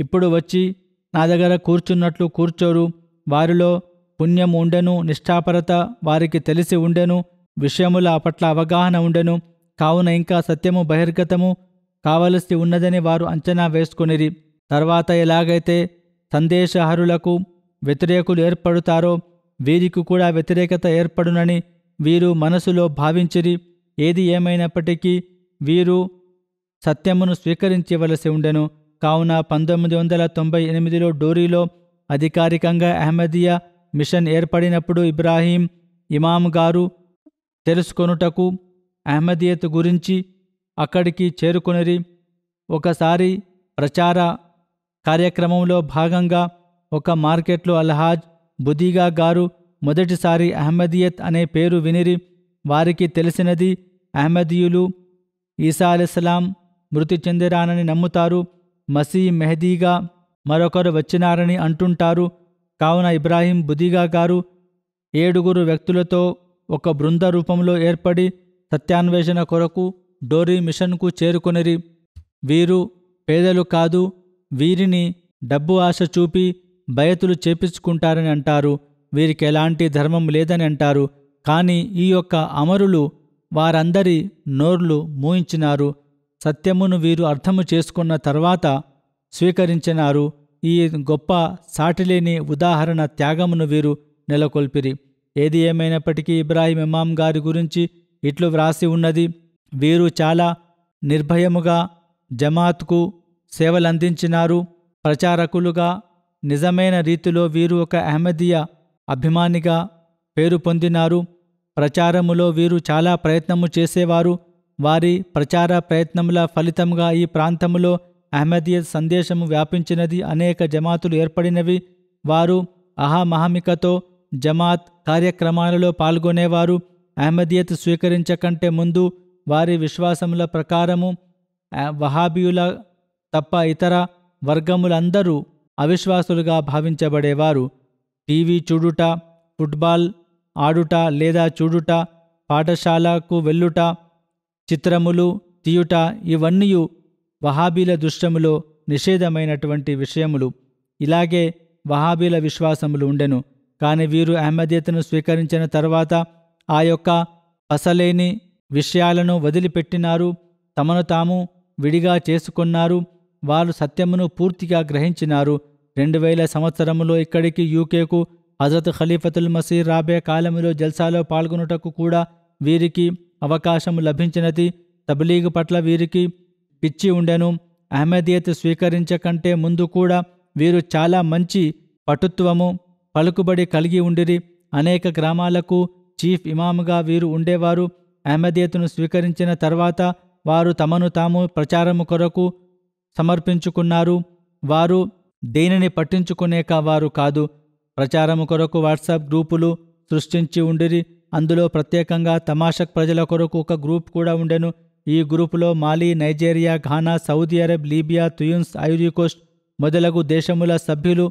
ఇప్పుడు వచ్చి నా దగ్గర కూర్చున్నట్లు కూర్చోరు వారిలో పుణ్యము ఉండెను నిష్ఠాపరత వారికి తెలిసి ఉండెను విషయముల పట్ల అవగాహన ఉండెను కావున ఇంకా సత్యము బహిర్గతము కావలసి ఉన్నదని వారు అంచనా వేసుకునిరి తర్వాత ఎలాగైతే సందేశహరులకు వ్యతిరేకులు ఏర్పడుతారో వీరికి కూడా వ్యతిరేకత ఏర్పడునని వీరు మనసులో భావించిరి ఏది ఏమైనప్పటికీ వీరు సత్యమును స్వీకరించవలసి ఉండెను కావున పంతొమ్మిది వందల తొంభై ఎనిమిదిలో డోరీలో అధికారికంగా అహ్మదియా మిషన్ ఏర్పడినప్పుడు ఇబ్రాహీం ఇమాం గారు తెలుసుకొనుటకు అహ్మదీయత్ గురించి అక్కడికి చేరుకొనిరి ఒకసారి ప్రచార కార్యక్రమంలో భాగంగా ఒక మార్కెట్లో అల్హాజ్ బుదీగా గారు మొదటిసారి అహ్మదీయత్ అనే పేరు వినిరి వారికి తెలిసినది అహ్మదీయులు ఈసా అలిస్లాం మృతి చెందిరానని నమ్ముతారు మసీ మెహదీగా మరొకరు వచ్చినారని అంటుంటారు కావున ఇబ్రాహీం బుదిగా గారు ఏడుగురు వ్యక్తులతో ఒక బృంద రూపంలో ఏర్పడి సత్యాన్వేషణ కొరకు డోరీ మిషన్కు చేరుకొనిరి వీరు పేదలు కాదు వీరిని డబ్బు ఆశ చూపి బయతులు చేపించుకుంటారని అంటారు వీరికి ఎలాంటి ధర్మం లేదని అంటారు కానీ ఈ యొక్క అమరులు వారందరి నోర్లు మూయించినారు సత్యమును వీరు అర్థము చేసుకున్న తర్వాత స్వీకరించినారు ఈ గొప్ప సాటిలేని ఉదాహరణ త్యాగమును వీరు నెలకొల్పిరి ఏది ఏమైనప్పటికీ ఇబ్రాహీం ఇమాం గారి గురించి ఇట్లు వ్రాసి ఉన్నది వీరు చాలా నిర్భయముగా జమాత్కు సేవలందించినారు ప్రచారకులుగా నిజమైన రీతిలో వీరు ఒక అహ్మదీయ అభిమానిగా పేరు పొందినారు ప్రచారములో వీరు చాలా ప్రయత్నము చేసేవారు వారి ప్రచార ప్రయత్నముల ఫలితంగా ఈ ప్రాంతములో అహ్మదీయత్ సందేశము వ్యాపించినది అనేక జమాతులు ఏర్పడినవి వారు అహామహమికతో జమాత్ కార్యక్రమాలలో పాల్గొనేవారు అహ్మదీయత్ స్వీకరించకంటే ముందు వారి విశ్వాసముల ప్రకారము వహాబీయుల తప్ప ఇతర వర్గములందరూ అవిశ్వాసులుగా భావించబడేవారు టీవీ చూడుట ఫుట్బాల్ ఆడుట లేదా చూడుట పాఠశాలకు వెళ్ళుట చిత్రములు తీయుట ఇవన్నీ వహాబీల దుష్టములో నిషేధమైనటువంటి విషయములు ఇలాగే వహాబీల విశ్వాసములు ఉండెను కాని వీరు అహ్మదీయతను స్వీకరించిన తర్వాత ఆ యొక్క అసలేని విషయాలను వదిలిపెట్టినారు తమను తాము విడిగా చేసుకున్నారు వారు సత్యమును పూర్తిగా గ్రహించినారు రెండు వేల సంవత్సరములో ఇక్కడికి యూకేకు హజరత్ ఖలీఫతుల్ మసీర్ రాబే కాలంలో జల్సాలో పాల్గొనుటకు కూడా వీరికి అవకాశం లభించినది తబలీగు పట్ల వీరికి పిచ్చి ఉండెను అహ్మదీయత్ స్వీకరించకంటే ముందు కూడా వీరు చాలా మంచి పటుత్వము పలుకుబడి కలిగి ఉండిరి అనేక గ్రామాలకు చీఫ్ ఇమాముగా వీరు ఉండేవారు అహ్మదీయత్ను స్వీకరించిన తర్వాత వారు తమను తాము ప్రచారము కొరకు సమర్పించుకున్నారు వారు దేనిని పట్టించుకునేక వారు కాదు ప్రచారము కొరకు వాట్సాప్ గ్రూపులు సృష్టించి ఉండిరి అందులో ప్రత్యేకంగా తమాషక్ ప్రజల కొరకు ఒక గ్రూప్ కూడా ఉండెను ఈ గ్రూపులో Mali Nigeria Ghana Saudi Arab Libya Tunis Ivory Coast మొదలగు దేశముల సభ్యులు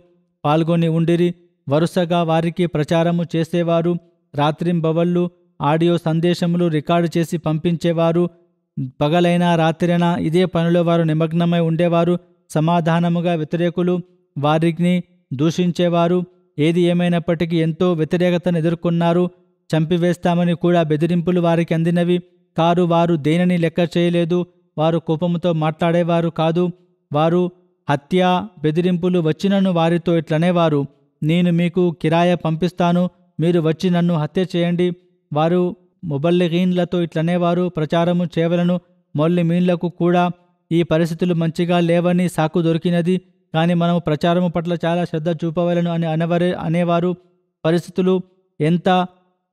పాల్గొని ఉండిరి వరుసగా వారికి ప్రచారము చేసేవారు రాత్రింబవళ్ళు ఆడియో సందేశములు రికార్డు చేసి పంపించేవారు పగలైనా రాత్రైనా ఇదే పనిలో వారు నిమగ్నమై ఉండేవారు సమాధానముగా వ్యతిరేకులు వారిని దూషించేవారు ఏది ఏమైనప్పటికీ ఎంతో వ్యతిరేకతను ఎదుర్కొన్నారు చంపివేస్తామని కూడా బెదిరింపులు వారికి అందినవి కారు వారు దేనిని లెక్క చేయలేదు వారు కోపంతో మాట్లాడేవారు కాదు వారు హత్య బెదిరింపులు వచ్చినన్ను వారితో ఇట్లనేవారు నేను మీకు కిరాయ పంపిస్తాను మీరు వచ్చి నన్ను హత్య చేయండి వారు ముబల్లిగీన్లతో ఇట్లనేవారు ప్రచారము చేవలను మొల్లిమీన్లకు కూడా ఈ పరిస్థితులు మంచిగా లేవని సాకు దొరికినది కానీ మనము ప్రచారము పట్ల చాలా శ్రద్ధ చూపవలను అని అనవరే అనేవారు పరిస్థితులు ఎంత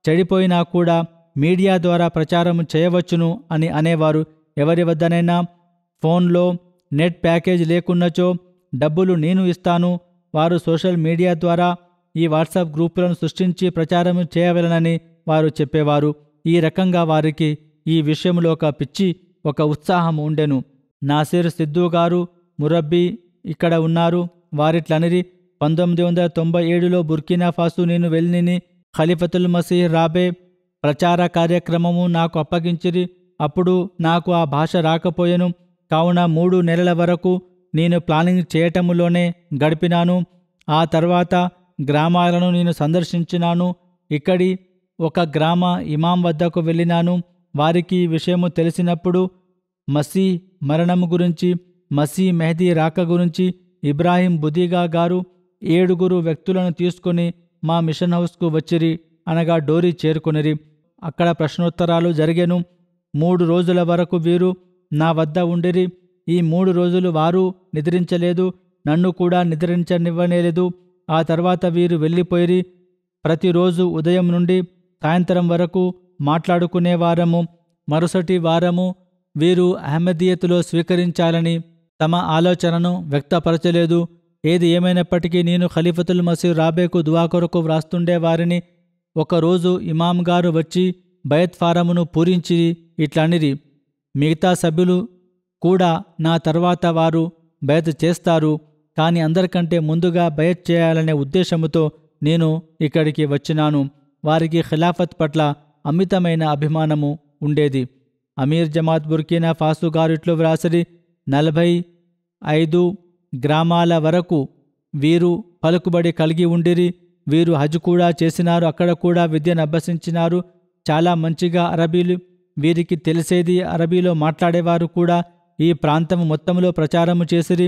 చెడిపోయినా కూడా మీడియా ద్వారా ప్రచారం చేయవచ్చును అని అనేవారు ఎవరి వద్దనైనా ఫోన్లో నెట్ ప్యాకేజ్ లేకున్నచో డబ్బులు నేను ఇస్తాను వారు సోషల్ మీడియా ద్వారా ఈ వాట్సాప్ గ్రూపులను సృష్టించి ప్రచారం చేయవలనని వారు చెప్పేవారు ఈ రకంగా వారికి ఈ విషయంలో ఒక పిచ్చి ఒక ఉత్సాహం ఉండెను నాసిర్ సిద్ధు గారు మురబ్బీ ఇక్కడ ఉన్నారు వారిట్లనిరి పంతొమ్మిది వందల తొంభై ఏడులో బుర్కినా ఫాసు నేను వెళ్ళిని ఖలీఫతుల్ మసీహ్ రాబే ప్రచార కార్యక్రమము నాకు అప్పగించిరి అప్పుడు నాకు ఆ భాష రాకపోయెను కావున మూడు నెలల వరకు నేను ప్లానింగ్ చేయటములోనే గడిపినాను ఆ తర్వాత గ్రామాలను నేను సందర్శించినాను ఇక్కడి ఒక గ్రామ ఇమాం వద్దకు వెళ్ళినాను వారికి విషయము తెలిసినప్పుడు మసీ మరణము గురించి మసీ మెహదీ రాక గురించి ఇబ్రాహీం బుదీగా గారు ఏడుగురు వ్యక్తులను తీసుకుని మా మిషన్ హౌస్కు వచ్చిరి అనగా డోరీ చేరుకొనిరి అక్కడ ప్రశ్నోత్తరాలు జరిగెను మూడు రోజుల వరకు వీరు నా వద్ద ఉండిరి ఈ మూడు రోజులు వారు నిద్రించలేదు నన్ను కూడా నిద్రించనివ్వనేలేదు ఆ తర్వాత వీరు వెళ్ళిపోయిరి ప్రతిరోజు ఉదయం నుండి సాయంత్రం వరకు మాట్లాడుకునేవారము మరుసటి వారము వీరు అహ్మదీయతలో స్వీకరించాలని తమ ఆలోచనను వ్యక్తపరచలేదు ఏది ఏమైనప్పటికీ నేను ఖలీఫతుల్ మసీర్ రాబేకు దువా కొరకు ఒకరోజు ఇమాంగారు వచ్చి బయత్ఫారమును పూరించి ఇట్లనిరి మిగతా సభ్యులు కూడా నా తర్వాత వారు బయత చేస్తారు కానీ అందరికంటే ముందుగా భయత్ చేయాలనే ఉద్దేశముతో నేను ఇక్కడికి వచ్చినాను వారికి ఖిలాఫత్ పట్ల అమితమైన అభిమానము ఉండేది అమీర్ జమాత్ బుర్కీనా ఫాసు ఇట్లు వ్రాసిరి నలభై ఐదు గ్రామాల వరకు వీరు పలుకుబడి కలిగి ఉండిరి వీరు హజ్ కూడా చేసినారు అక్కడ కూడా విద్యను అభ్యసించినారు చాలా మంచిగా అరబీలు వీరికి తెలిసేది అరబీలో మాట్లాడేవారు కూడా ఈ ప్రాంతం మొత్తంలో ప్రచారము చేసిరి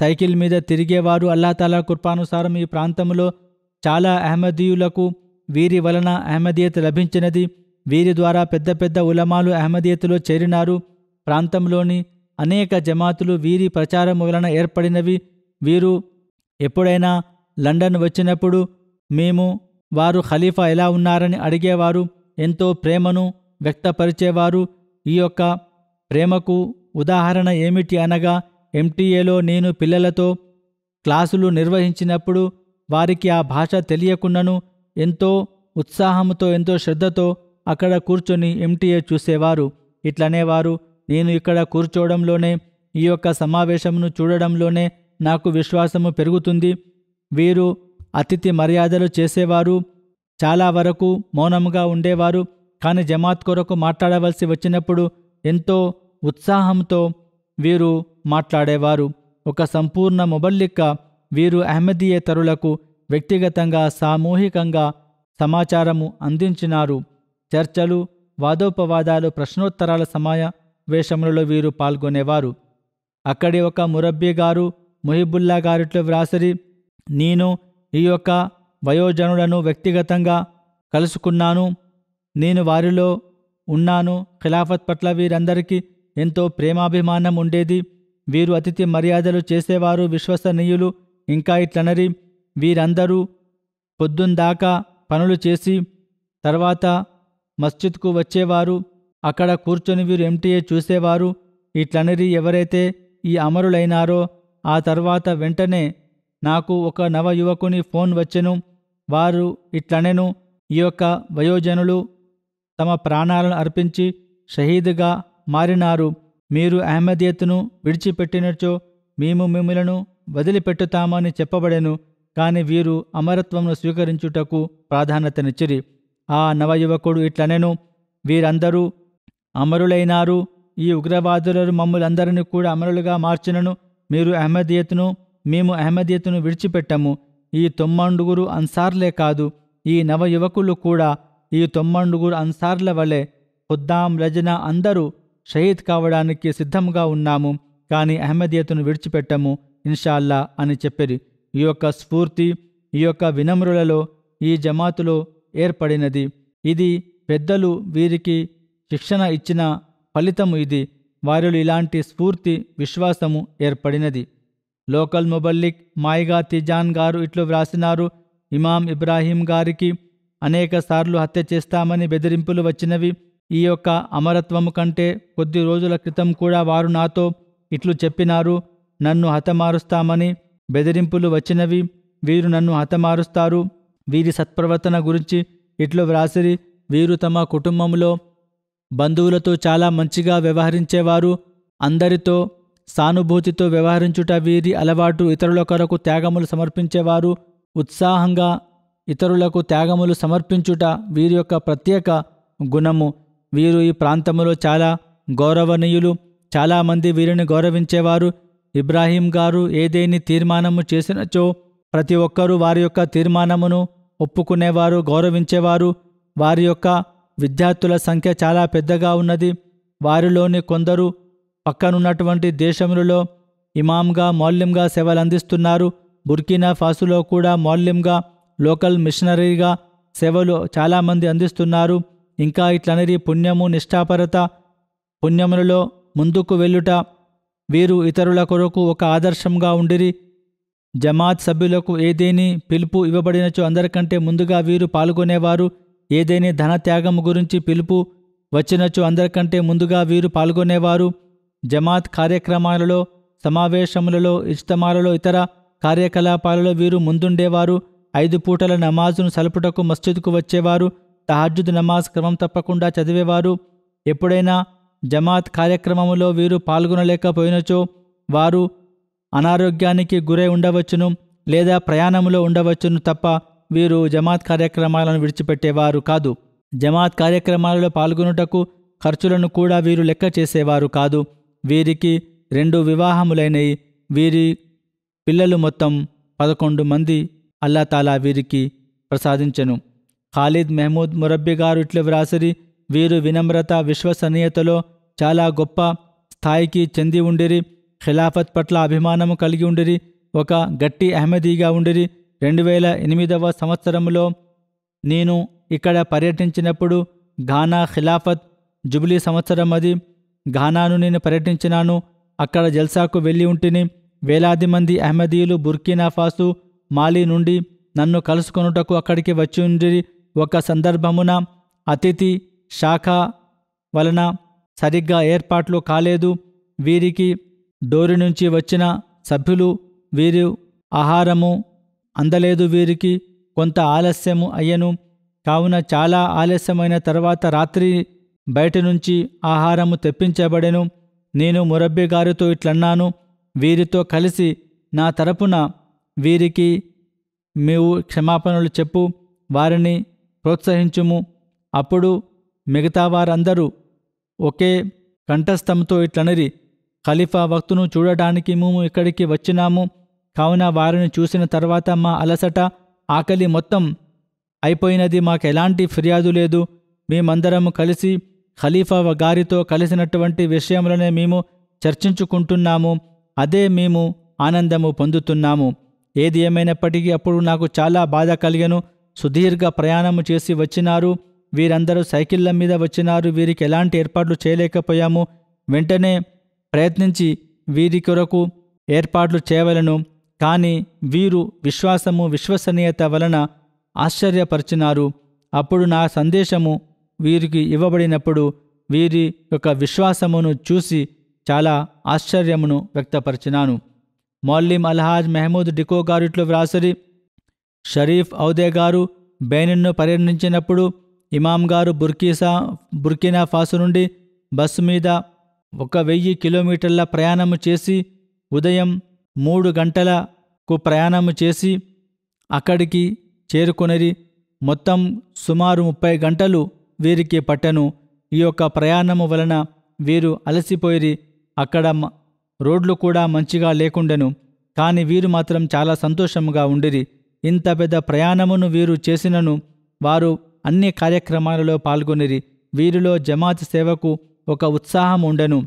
సైకిల్ మీద తిరిగేవారు అల్లాతాలా కృపానుసారం ఈ ప్రాంతంలో చాలా అహ్మదీయులకు వీరి వలన అహ్మదీయత్ లభించినది వీరి ద్వారా పెద్ద పెద్ద ఉలమాలు అహ్మదీయతలో చేరినారు ప్రాంతంలోని అనేక జమాతులు వీరి ప్రచారం వలన ఏర్పడినవి వీరు ఎప్పుడైనా లండన్ వచ్చినప్పుడు మేము వారు ఖలీఫా ఎలా ఉన్నారని అడిగేవారు ఎంతో ప్రేమను వ్యక్తపరిచేవారు ఈ యొక్క ప్రేమకు ఉదాహరణ ఏమిటి అనగా ఎంటీఏలో నేను పిల్లలతో క్లాసులు నిర్వహించినప్పుడు వారికి ఆ భాష తెలియకున్నను ఎంతో ఉత్సాహంతో ఎంతో శ్రద్ధతో అక్కడ కూర్చొని ఎంటీఏ చూసేవారు ఇట్లనేవారు నేను ఇక్కడ కూర్చోవడంలోనే ఈ యొక్క సమావేశమును చూడడంలోనే నాకు విశ్వాసము పెరుగుతుంది వీరు అతిథి మర్యాదలు చేసేవారు చాలా వరకు మౌనంగా ఉండేవారు కానీ జమాత్ కొరకు మాట్లాడవలసి వచ్చినప్పుడు ఎంతో ఉత్సాహంతో వీరు మాట్లాడేవారు ఒక సంపూర్ణ మొబల్లిక్క వీరు అహ్మదీయేతరులకు వ్యక్తిగతంగా సామూహికంగా సమాచారము అందించినారు చర్చలు వాదోపవాదాలు ప్రశ్నోత్తరాల వేషములలో వీరు పాల్గొనేవారు అక్కడి ఒక మురబ్బీ గారు మొహిబుల్లా గారిట్లో వ్రాసిరి నేను ఈ యొక్క వయోజనులను వ్యక్తిగతంగా కలుసుకున్నాను నేను వారిలో ఉన్నాను ఖిలాఫత్ పట్ల వీరందరికీ ఎంతో ప్రేమాభిమానం ఉండేది వీరు అతిథి మర్యాదలు చేసేవారు విశ్వసనీయులు ఇంకా ఇట్లనరి వీరందరూ పొద్దుందాకా పనులు చేసి తర్వాత మస్జిద్కు వచ్చేవారు అక్కడ కూర్చొని వీరు ఎంటీఏ చూసేవారు ఇట్లనరి ఎవరైతే ఈ అమరులైనారో ఆ తర్వాత వెంటనే నాకు ఒక నవ యువకుని ఫోన్ వచ్చెను వారు ఇట్లనెను ఈ యొక్క వయోజనులు తమ ప్రాణాలను అర్పించి షహీద్గా మారినారు మీరు అహ్మదీయత్ను విడిచిపెట్టినచో మేము మిమ్మలను వదిలిపెట్టుతామని చెప్పబడెను కాని వీరు అమరత్వమును స్వీకరించుటకు ప్రాధాన్యతనిచ్చిరి ఆ నవయువకుడు ఇట్లనెను వీరందరూ అమరులైనారు ఈ ఉగ్రవాదులను మమ్ములందరినీ కూడా అమరులుగా మార్చినను మీరు అహ్మదీయత్ను మేము అహ్మదీయతను విడిచిపెట్టము ఈ తొమ్మండుగురు అన్సార్లే కాదు ఈ నవ యువకులు కూడా ఈ తొమ్మండుగురు అన్సార్ల వలె ఖుద్దాం రజన అందరూ షహీద్ కావడానికి సిద్ధంగా ఉన్నాము కానీ అహ్మదీయతను విడిచిపెట్టము ఇన్షాల్లా అని చెప్పిరి ఈ యొక్క స్ఫూర్తి ఈ యొక్క వినమ్రులలో ఈ జమాతులో ఏర్పడినది ఇది పెద్దలు వీరికి శిక్షణ ఇచ్చిన ఫలితము ఇది వారిలో ఇలాంటి స్ఫూర్తి విశ్వాసము ఏర్పడినది లోకల్ మొబల్లిక్ మాయిగా తిజాన్ గారు ఇట్లు వ్రాసినారు ఇమాం ఇబ్రాహీం గారికి అనేక సార్లు హత్య చేస్తామని బెదిరింపులు వచ్చినవి ఈ యొక్క అమరత్వము కంటే కొద్ది రోజుల క్రితం కూడా వారు నాతో ఇట్లు చెప్పినారు నన్ను హతమారుస్తామని బెదిరింపులు వచ్చినవి వీరు నన్ను హతమారుస్తారు వీరి సత్ప్రవర్తన గురించి ఇట్లు వ్రాసిరి వీరు తమ కుటుంబంలో బంధువులతో చాలా మంచిగా వ్యవహరించేవారు అందరితో సానుభూతితో వ్యవహరించుట వీరి అలవాటు ఇతరుల కొరకు త్యాగములు సమర్పించేవారు ఉత్సాహంగా ఇతరులకు త్యాగములు సమర్పించుట వీరి యొక్క ప్రత్యేక గుణము వీరు ఈ ప్రాంతంలో చాలా గౌరవనీయులు చాలామంది వీరిని గౌరవించేవారు ఇబ్రాహీం గారు ఏదేని తీర్మానము చేసినచో ప్రతి ఒక్కరూ వారి యొక్క తీర్మానమును ఒప్పుకునేవారు గౌరవించేవారు వారి యొక్క విద్యార్థుల సంఖ్య చాలా పెద్దగా ఉన్నది వారిలోని కొందరు పక్కనున్నటువంటి దేశములలో ఇమామ్గా మౌల్యంగా సేవలు అందిస్తున్నారు బుర్కినా ఫాసులో కూడా మౌల్యంగా లోకల్ మిషనరీగా సేవలు చాలామంది అందిస్తున్నారు ఇంకా ఇట్లనేది పుణ్యము నిష్ఠాపరత పుణ్యములలో ముందుకు వెళ్ళుట వీరు ఇతరుల కొరకు ఒక ఆదర్శంగా ఉండిరి జమాత్ సభ్యులకు ఏదేని పిలుపు ఇవ్వబడినచో అందరికంటే ముందుగా వీరు పాల్గొనేవారు ఏదేని ధనత్యాగం గురించి పిలుపు వచ్చినచో అందరికంటే ముందుగా వీరు పాల్గొనేవారు జమాత్ కార్యక్రమాలలో సమావేశములలో ఇష్టమాలలో ఇతర కార్యకలాపాలలో వీరు ముందుండేవారు ఐదు పూటల నమాజును సలుపుటకు మస్జిద్కు వచ్చేవారు తహజుద్ నమాజ్ క్రమం తప్పకుండా చదివేవారు ఎప్పుడైనా జమాత్ కార్యక్రమములో వీరు పాల్గొనలేకపోయినచో వారు అనారోగ్యానికి గురై ఉండవచ్చును లేదా ప్రయాణములో ఉండవచ్చును తప్ప వీరు జమాత్ కార్యక్రమాలను విడిచిపెట్టేవారు కాదు జమాత్ కార్యక్రమాలలో పాల్గొనుటకు ఖర్చులను కూడా వీరు లెక్క చేసేవారు కాదు వీరికి రెండు వివాహములైనయి వీరి పిల్లలు మొత్తం పదకొండు మంది అల్లాతాలా వీరికి ప్రసాదించెను ఖాలిద్ మెహమూద్ మురబ్బి గారు ఇట్లు వ్రాసిరి వీరు వినమ్రత విశ్వసనీయతలో చాలా గొప్ప స్థాయికి చెంది ఉండిరి ఖిలాఫత్ పట్ల అభిమానము కలిగి ఉండిరి ఒక గట్టి అహ్మదీగా ఉండిరి రెండు వేల ఎనిమిదవ సంవత్సరంలో నేను ఇక్కడ పర్యటించినప్పుడు ఘానా ఖిలాఫత్ జుబిలీ సంవత్సరం అది ఘానాను నేను పర్యటించినాను అక్కడ జల్సాకు వెళ్ళి ఉంటిని వేలాది మంది అహ్మదీయులు బుర్కినాఫాసు మాలి నుండి నన్ను కలుసుకొనుటకు అక్కడికి వచ్చి ఉండి ఒక సందర్భమున అతిథి శాఖ వలన సరిగ్గా ఏర్పాట్లు కాలేదు వీరికి డోరి నుంచి వచ్చిన సభ్యులు వీరు ఆహారము అందలేదు వీరికి కొంత ఆలస్యము అయ్యను కావున చాలా ఆలస్యమైన తర్వాత రాత్రి బయట నుంచి ఆహారము తెప్పించబడెను నేను మురబ్బి గారితో ఇట్లన్నాను వీరితో కలిసి నా తరపున వీరికి మేము క్షమాపణలు చెప్పు వారిని ప్రోత్సహించుము అప్పుడు మిగతా వారందరూ ఒకే కంఠస్థంతో ఇట్లనిరి ఖలీఫా వక్తును చూడటానికి మేము ఇక్కడికి వచ్చినాము కావున వారిని చూసిన తర్వాత మా అలసట ఆకలి మొత్తం అయిపోయినది మాకెలాంటి ఫిర్యాదు లేదు మేమందరము కలిసి ఖలీఫా గారితో కలిసినటువంటి విషయంలోనే మేము చర్చించుకుంటున్నాము అదే మేము ఆనందము పొందుతున్నాము ఏది ఏమైనప్పటికీ అప్పుడు నాకు చాలా బాధ కలిగను సుదీర్ఘ ప్రయాణము చేసి వచ్చినారు వీరందరూ సైకిళ్ల మీద వచ్చినారు వీరికి ఎలాంటి ఏర్పాట్లు చేయలేకపోయాము వెంటనే ప్రయత్నించి వీరి కొరకు ఏర్పాట్లు చేయవలను కానీ వీరు విశ్వాసము విశ్వసనీయత వలన ఆశ్చర్యపరిచినారు అప్పుడు నా సందేశము వీరికి ఇవ్వబడినప్పుడు వీరి యొక్క విశ్వాసమును చూసి చాలా ఆశ్చర్యమును వ్యక్తపరిచినాను మౌలిం అల్హాజ్ మెహమూద్ డికో గారు ఇట్లు వ్రాసరి షరీఫ్ ఔదే గారు బెయిన్ను పర్యటించినప్పుడు ఇమాం గారు బుర్కీసా బుర్కినా ఫాసు నుండి బస్సు మీద ఒక వెయ్యి కిలోమీటర్ల ప్రయాణము చేసి ఉదయం మూడు గంటలకు ప్రయాణము చేసి అక్కడికి చేరుకొనరి మొత్తం సుమారు ముప్పై గంటలు వీరికి పట్టను ఈ యొక్క ప్రయాణము వలన వీరు అలసిపోయి అక్కడ రోడ్లు కూడా మంచిగా లేకుండెను కాని వీరు మాత్రం చాలా సంతోషముగా ఉండిరి ఇంత పెద్ద ప్రయాణమును వీరు చేసినను వారు అన్ని కార్యక్రమాలలో పాల్గొనిరి వీరిలో జమాత్ సేవకు ఒక ఉత్సాహం ఉండెను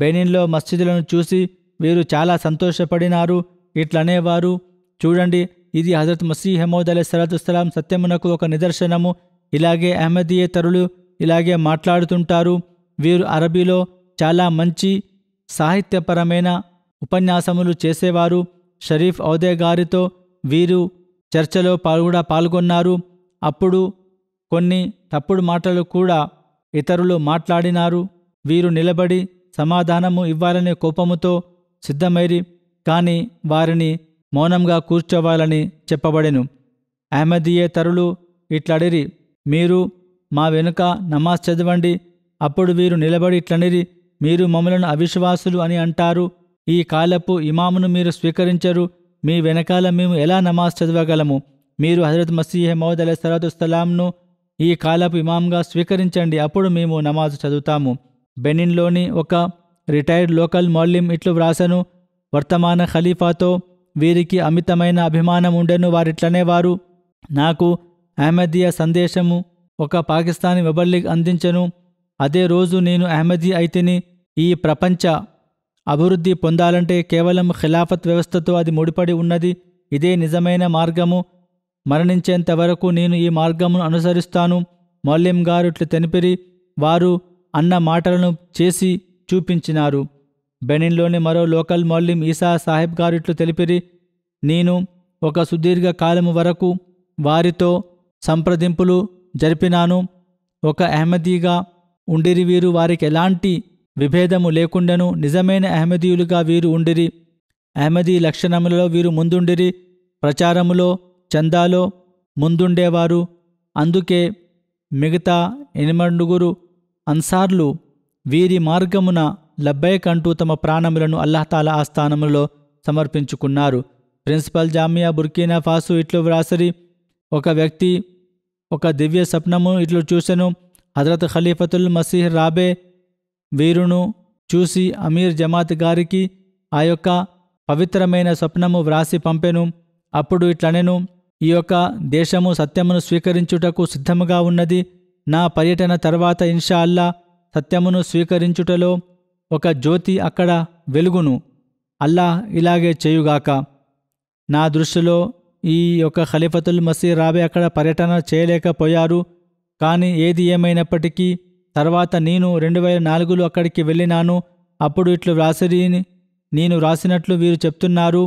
బెనిన్లో మస్జిదులను చూసి వీరు చాలా సంతోషపడినారు ఇట్లనేవారు చూడండి ఇది హజరత్ మసీహమోద్ అలీ సలాతుస్లాం సత్యమునకు ఒక నిదర్శనము ఇలాగే అహ్మదీయేతరులు ఇలాగే మాట్లాడుతుంటారు వీరు అరబీలో చాలా మంచి సాహిత్యపరమైన ఉపన్యాసములు చేసేవారు షరీఫ్ ఔదే గారితో వీరు చర్చలో కూడా పాల్గొన్నారు అప్పుడు కొన్ని తప్పుడు మాటలు కూడా ఇతరులు మాట్లాడినారు వీరు నిలబడి సమాధానము ఇవ్వాలనే కోపముతో సిద్ధమైరి కానీ వారిని మౌనంగా కూర్చోవాలని చెప్పబడెను అహ్మదీయేతరులు ఇట్లడిరి మీరు మా వెనుక నమాజ్ చదవండి అప్పుడు వీరు నిలబడి ఇట్లనిరి మీరు మమ్మలను అవిశ్వాసులు అని అంటారు ఈ కాలపు ఇమామును మీరు స్వీకరించరు మీ వెనకాల మేము ఎలా నమాజ్ చదవగలము మీరు హజరత్ మసీహ్ మహద్ అలీ సలాతుస్సలాంను ఈ కాలపు ఇమాంగా స్వీకరించండి అప్పుడు మేము నమాజ్ చదువుతాము బెనిన్లోని ఒక రిటైర్డ్ లోకల్ మౌల్యం ఇట్లు వ్రాసను వర్తమాన ఖలీఫాతో వీరికి అమితమైన అభిమానం ఉండెను వారిట్లనే వారు నాకు అహ్మదీయ సందేశము ఒక పాకిస్తానీ వెబర్లీగ్ అందించను అదే రోజు నేను అహ్మదీ అయితేని ఈ ప్రపంచ అభివృద్ధి పొందాలంటే కేవలం ఖిలాఫత్ వ్యవస్థతో అది ముడిపడి ఉన్నది ఇదే నిజమైన మార్గము మరణించేంత వరకు నేను ఈ మార్గమును అనుసరిస్తాను మౌల్యం గారు ఇట్లు తెనిపిరి వారు అన్న మాటలను చేసి చూపించినారు బెనిన్లోని మరో లోకల్ మౌల్యం ఈసా సాహెబ్ గారు ఇట్లు తెలిపిరి నేను ఒక సుదీర్ఘ కాలము వరకు వారితో సంప్రదింపులు జరిపినాను ఒక అహ్మదీగా ఉండిరి వీరు వారికి ఎలాంటి విభేదము లేకుండాను నిజమైన అహ్మదీయులుగా వీరు ఉండిరి అహ్మదీ లక్షణములలో వీరు ముందుండిరి ప్రచారములో చందాలో ముందుండేవారు అందుకే మిగతా ఎనిమండుగురు అన్సార్లు వీరి మార్గమున లబ్బైకంటూ తమ ప్రాణములను అల్లహతాల ఆస్థానములో సమర్పించుకున్నారు ప్రిన్సిపల్ జామియా బుర్కీనా ఫాసు ఇట్లు వ్రాసరి ఒక వ్యక్తి ఒక దివ్య స్వప్నము ఇట్లు చూసెను హజరత్ ఖలీఫతుల్ మసీహ్ రాబే వీరును చూసి అమీర్ జమాత్ గారికి ఆ యొక్క పవిత్రమైన స్వప్నము వ్రాసి పంపెను అప్పుడు ఇట్లనెను ఈ యొక్క దేశము సత్యమును స్వీకరించుటకు సిద్ధముగా ఉన్నది నా పర్యటన తర్వాత ఇన్షా అల్లా సత్యమును స్వీకరించుటలో ఒక జ్యోతి అక్కడ వెలుగును అల్లా ఇలాగే చేయుగాక నా దృష్టిలో ఈ యొక్క ఖలీఫతుల్ మసీ రాబే అక్కడ పర్యటన చేయలేకపోయారు కానీ ఏది ఏమైనప్పటికీ తర్వాత నేను రెండు వేల నాలుగులో అక్కడికి వెళ్ళినాను అప్పుడు ఇట్లు వ్రాసిని నేను వ్రాసినట్లు వీరు చెప్తున్నారు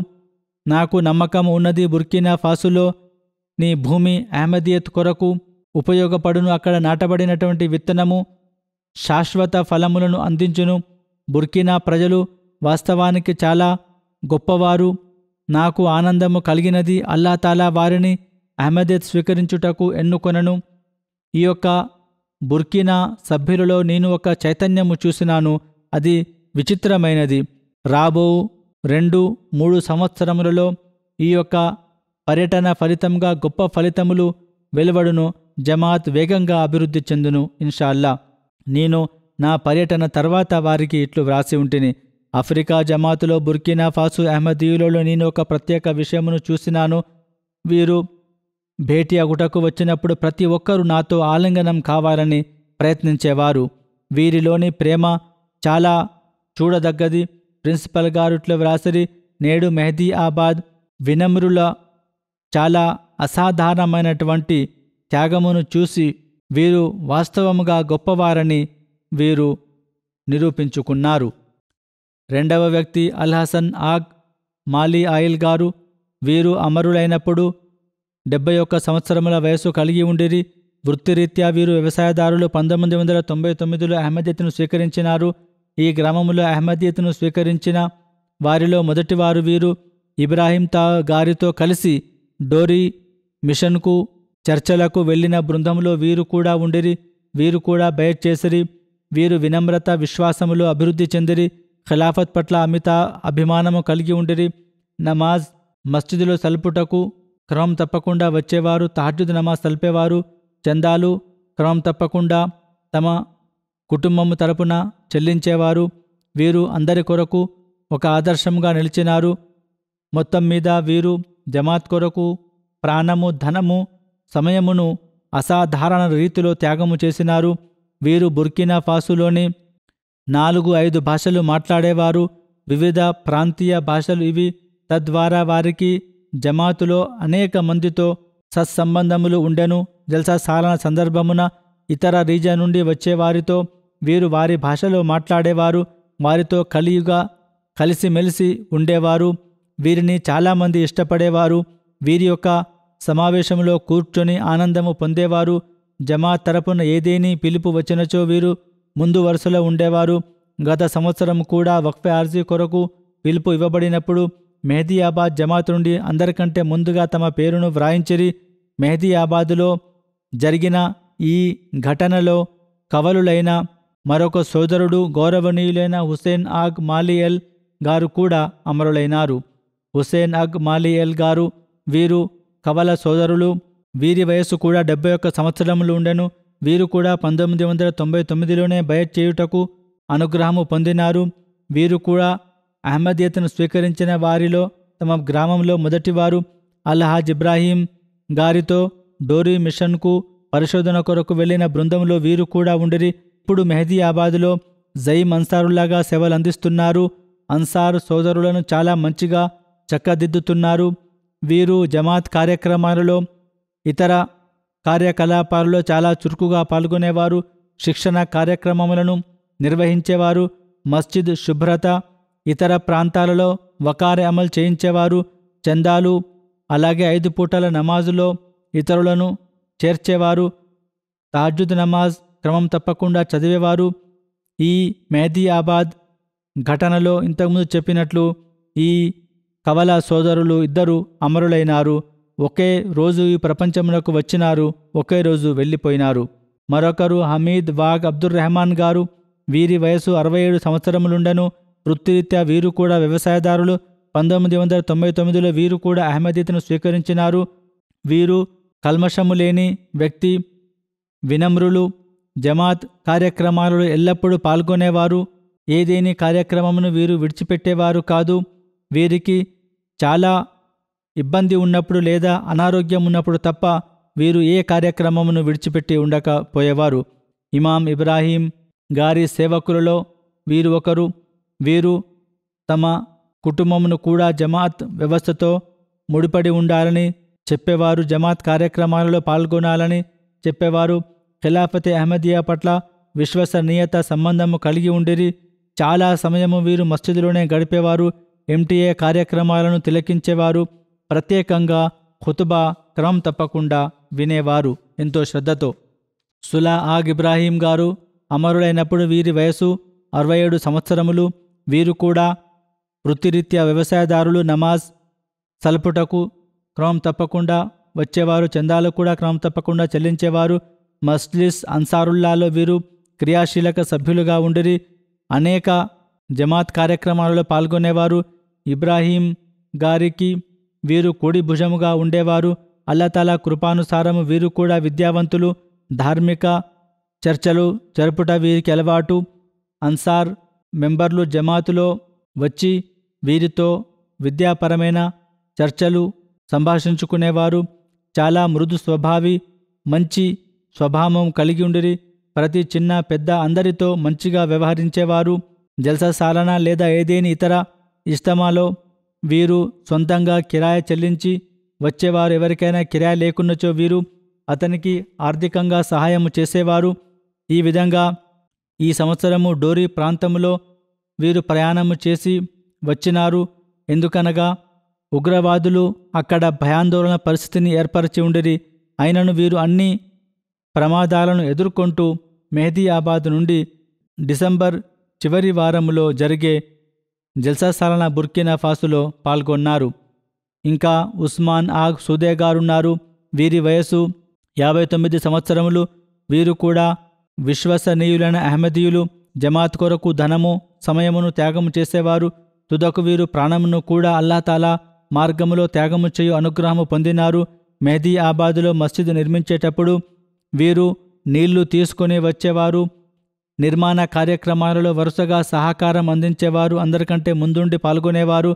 నాకు నమ్మకం ఉన్నది బుర్కినా ఫాసులో నీ భూమి అహ్మదియత్ కొరకు ఉపయోగపడును అక్కడ నాటబడినటువంటి విత్తనము శాశ్వత ఫలములను అందించును బుర్కినా ప్రజలు వాస్తవానికి చాలా గొప్పవారు నాకు ఆనందము కలిగినది అల్లాతాలా వారిని అహ్మదేద్ స్వీకరించుటకు ఎన్నుకొనను ఈ యొక్క బుర్కినా సభ్యులలో నేను ఒక చైతన్యము చూసినాను అది విచిత్రమైనది రాబో రెండు మూడు సంవత్సరములలో ఈ యొక్క పర్యటన ఫలితంగా గొప్ప ఫలితములు వెలువడును జమాత్ వేగంగా అభివృద్ధి చెందును ఇన్షాల్లా నేను నా పర్యటన తర్వాత వారికి ఇట్లు వ్రాసి ఉంటిని ఆఫ్రికా జమాతులో బుర్కినా ఫాసు అహ్మదీయులలో నేను ఒక ప్రత్యేక విషయమును చూసినాను వీరు భేటీ అగుటకు వచ్చినప్పుడు ప్రతి ఒక్కరూ నాతో ఆలింగనం కావాలని ప్రయత్నించేవారు వీరిలోని ప్రేమ చాలా చూడదగ్గది ప్రిన్సిపల్ గారుట్ల వ్రాసిరి నేడు మెహదీ ఆబాద్ వినమ్రుల చాలా అసాధారణమైనటువంటి త్యాగమును చూసి వీరు వాస్తవముగా గొప్పవారని వీరు నిరూపించుకున్నారు రెండవ వ్యక్తి అల్హసన్ ఆగ్ మాలీ ఆయిల్ గారు వీరు అమరులైనప్పుడు డెబ్బై ఒక్క సంవత్సరముల వయస్సు కలిగి ఉండిరి వృత్తిరీత్యా వీరు వ్యవసాయదారులు పంతొమ్మిది వందల తొంభై తొమ్మిదిలో అహ్మదీయతను స్వీకరించినారు ఈ గ్రామములో అహ్మదీయతను స్వీకరించిన వారిలో మొదటివారు వీరు ఇబ్రాహీం తా గారితో కలిసి డోరీ మిషన్కు చర్చలకు వెళ్లిన బృందంలో వీరు కూడా ఉండిరి వీరు కూడా బయట్ చేసిరి వీరు వినమ్రత విశ్వాసములు అభివృద్ధి చెందిరి ఖిలాఫత్ పట్ల అమిత అభిమానము కలిగి ఉండిరి నమాజ్ మస్జిదులో సల్పుటకు క్రమం తప్పకుండా వచ్చేవారు తహజుద్ నమాజ్ తలిపేవారు చందాలు క్రమం తప్పకుండా తమ కుటుంబము తరపున చెల్లించేవారు వీరు అందరి కొరకు ఒక ఆదర్శంగా నిలిచినారు మొత్తం మీద వీరు జమాత్ కొరకు ప్రాణము ధనము సమయమును అసాధారణ రీతిలో త్యాగము చేసినారు వీరు బుర్కినా ఫాసులోని నాలుగు ఐదు భాషలు మాట్లాడేవారు వివిధ ప్రాంతీయ భాషలు ఇవి తద్వారా వారికి జమాతులో అనేక మందితో సత్సంబంధములు ఉండెను జల్సా సాలన సందర్భమున ఇతర రీజన్ నుండి వచ్చేవారితో వీరు వారి భాషలో మాట్లాడేవారు వారితో కలియుగా కలిసిమెలిసి ఉండేవారు వీరిని చాలామంది ఇష్టపడేవారు వీరి యొక్క సమావేశంలో కూర్చొని ఆనందము పొందేవారు జమా తరపున ఏదేని పిలుపు వచ్చినచో వీరు ముందు వరుసలో ఉండేవారు గత సంవత్సరం కూడా వక్ఫే ఆర్జీ కొరకు పిలుపు ఇవ్వబడినప్పుడు మెహదీయాబాద్ జమాత్ నుండి అందరికంటే ముందుగా తమ పేరును వ్రాయించిరి మెహదీయాబాదులో జరిగిన ఈ ఘటనలో కవలులైన మరొక సోదరుడు గౌరవనీయులైన హుసేన్ ఆగ్ మాలియల్ గారు కూడా అమరులైనారు హుసేన్ అగ్ మాలియల్ గారు వీరు కవల సోదరులు వీరి వయస్సు కూడా డెబ్బై ఒక్క సంవత్సరములు ఉండెను వీరు కూడా పంతొమ్మిది వందల తొంభై తొమ్మిదిలోనే బయట చేయుటకు అనుగ్రహము పొందినారు వీరు కూడా అహ్మదీయతను స్వీకరించిన వారిలో తమ గ్రామంలో మొదటివారు అల్హాజ్ ఇబ్రాహీం గారితో డోరీ మిషన్కు పరిశోధన కొరకు వెళ్లిన బృందంలో వీరు కూడా ఉండిరి ఇప్పుడు మెహదీయాబాదులో జయీం అన్సారులాగా సేవలు అందిస్తున్నారు అన్సార్ సోదరులను చాలా మంచిగా చక్కదిద్దుతున్నారు వీరు జమాత్ కార్యక్రమాలలో ఇతర కార్యకలాపాలలో చాలా చురుకుగా పాల్గొనేవారు శిక్షణ కార్యక్రమములను నిర్వహించేవారు మస్జిద్ శుభ్రత ఇతర ప్రాంతాలలో వకారే అమలు చేయించేవారు చందాలు అలాగే ఐదు పూటల నమాజులో ఇతరులను చేర్చేవారు తాజుద్ నమాజ్ క్రమం తప్పకుండా చదివేవారు ఈ మెహదీయాబాద్ ఘటనలో ఇంతకుముందు చెప్పినట్లు ఈ కవల సోదరులు ఇద్దరు అమరులైనారు ఒకే రోజు ఈ ప్రపంచంలోకి వచ్చినారు ఒకే రోజు వెళ్ళిపోయినారు మరొకరు హమీద్ వాగ్ అబ్దుర్ రెహమాన్ గారు వీరి వయసు అరవై ఏడు సంవత్సరములుండను వృత్తిరీత్యా వీరు కూడా వ్యవసాయదారులు పంతొమ్మిది వందల తొంభై తొమ్మిదిలో వీరు కూడా అహ్మదీతను స్వీకరించినారు వీరు కల్మషము లేని వ్యక్తి వినమ్రులు జమాత్ కార్యక్రమాలలో ఎల్లప్పుడూ పాల్గొనేవారు ఏదేని కార్యక్రమమును వీరు విడిచిపెట్టేవారు కాదు వీరికి చాలా ఇబ్బంది ఉన్నప్పుడు లేదా అనారోగ్యం ఉన్నప్పుడు తప్ప వీరు ఏ కార్యక్రమమును విడిచిపెట్టి ఉండకపోయేవారు ఇమాం ఇబ్రాహీం గారి సేవకులలో వీరు ఒకరు వీరు తమ కుటుంబమును కూడా జమాత్ వ్యవస్థతో ముడిపడి ఉండాలని చెప్పేవారు జమాత్ కార్యక్రమాలలో పాల్గొనాలని చెప్పేవారు ఖిలాఫతే అహ్మదియా పట్ల విశ్వసనీయత సంబంధము కలిగి ఉండిరి చాలా సమయము వీరు మస్జిద్లోనే గడిపేవారు ఎంటీఏ కార్యక్రమాలను తిలకించేవారు ప్రత్యేకంగా ఖుతుబా క్రమం తప్పకుండా వినేవారు ఎంతో శ్రద్ధతో సులా ఆగ్ ఇబ్రాహీం గారు అమరులైనప్పుడు వీరి వయసు అరవై ఏడు సంవత్సరములు వీరు కూడా వృత్తిరీత్యా వ్యవసాయదారులు నమాజ్ సల్పుటకు క్రమం తప్పకుండా వచ్చేవారు చందాలు కూడా క్రమం తప్పకుండా చెల్లించేవారు మస్లిస్ అన్సారుల్లాలో వీరు క్రియాశీలక సభ్యులుగా ఉండిరి అనేక జమాత్ కార్యక్రమాలలో పాల్గొనేవారు ఇబ్రాహీం గారికి వీరు కూడి భుజముగా ఉండేవారు అల్లతల కృపానుసారము వీరు కూడా విద్యావంతులు ధార్మిక చర్చలు జరుపుట వీరికి అలవాటు అన్సార్ మెంబర్లు జమాతులో వచ్చి వీరితో విద్యాపరమైన చర్చలు సంభాషించుకునేవారు చాలా మృదు స్వభావి మంచి స్వభావం కలిగి ఉండిరి ప్రతి చిన్న పెద్ద అందరితో మంచిగా వ్యవహరించేవారు జలసాలన లేదా ఏదేని ఇతర ఇష్టమాలో వీరు సొంతంగా కిరాయ చెల్లించి వచ్చేవారు ఎవరికైనా కిరాయి లేకున్నచో వీరు అతనికి ఆర్థికంగా సహాయము చేసేవారు ఈ విధంగా ఈ సంవత్సరము డోరీ ప్రాంతంలో వీరు ప్రయాణము చేసి వచ్చినారు ఎందుకనగా ఉగ్రవాదులు అక్కడ భయాందోళన పరిస్థితిని ఏర్పరిచి ఉండిరి అయినను వీరు అన్ని ప్రమాదాలను ఎదుర్కొంటూ మెహదీయాబాద్ నుండి డిసెంబర్ చివరి వారములో జరిగే జల్సా సాలన బుర్కినా ఫాసులో పాల్గొన్నారు ఇంకా ఉస్మాన్ ఆగ్ సుదే గారున్నారు వీరి వయస్సు యాభై తొమ్మిది సంవత్సరములు వీరు కూడా విశ్వసనీయులైన అహ్మదీయులు జమాత్ కొరకు ధనము సమయమును త్యాగము చేసేవారు తుదకు వీరు ప్రాణమును కూడా అల్లాతాలా మార్గములో త్యాగము చేయు అనుగ్రహము పొందినారు మెహదీ ఆబాదులో మస్జిద్ నిర్మించేటప్పుడు వీరు నీళ్లు తీసుకుని వచ్చేవారు నిర్మాణ కార్యక్రమాలలో వరుసగా సహకారం అందించేవారు అందరికంటే ముందుండి పాల్గొనేవారు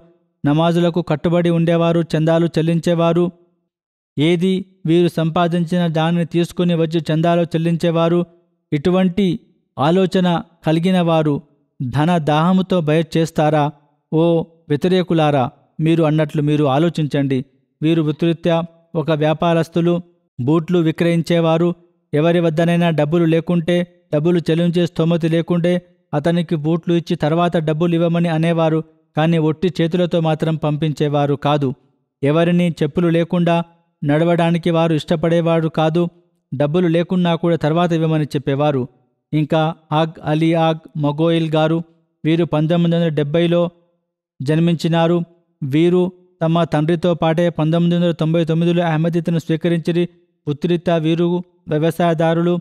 నమాజులకు కట్టుబడి ఉండేవారు చందాలు చెల్లించేవారు ఏది వీరు సంపాదించిన దానిని తీసుకుని వచ్చి చందాలు చెల్లించేవారు ఇటువంటి ఆలోచన కలిగిన వారు ధన దాహముతో భయచేస్తారా ఓ వ్యతిరేకులారా మీరు అన్నట్లు మీరు ఆలోచించండి వీరు వృత్తిరీత్యా ఒక వ్యాపారస్తులు బూట్లు విక్రయించేవారు ఎవరి వద్దనైనా డబ్బులు లేకుంటే డబ్బులు చెల్లించే స్తోమతి లేకుండే అతనికి బూట్లు ఇచ్చి తర్వాత డబ్బులు ఇవ్వమని అనేవారు కానీ ఒట్టి చేతులతో మాత్రం పంపించేవారు కాదు ఎవరిని చెప్పులు లేకుండా నడవడానికి వారు ఇష్టపడేవారు కాదు డబ్బులు లేకున్నా కూడా తర్వాత ఇవ్వమని చెప్పేవారు ఇంకా ఆగ్ అలీ ఆగ్ మొగోయిల్ గారు వీరు పంతొమ్మిది వందల డెబ్బైలో జన్మించినారు వీరు తమ తండ్రితో పాటే పంతొమ్మిది వందల తొంభై తొమ్మిదిలో అహ్మదీతను స్వీకరించి ఉత్తిరిత వీరు వ్యవసాయదారులు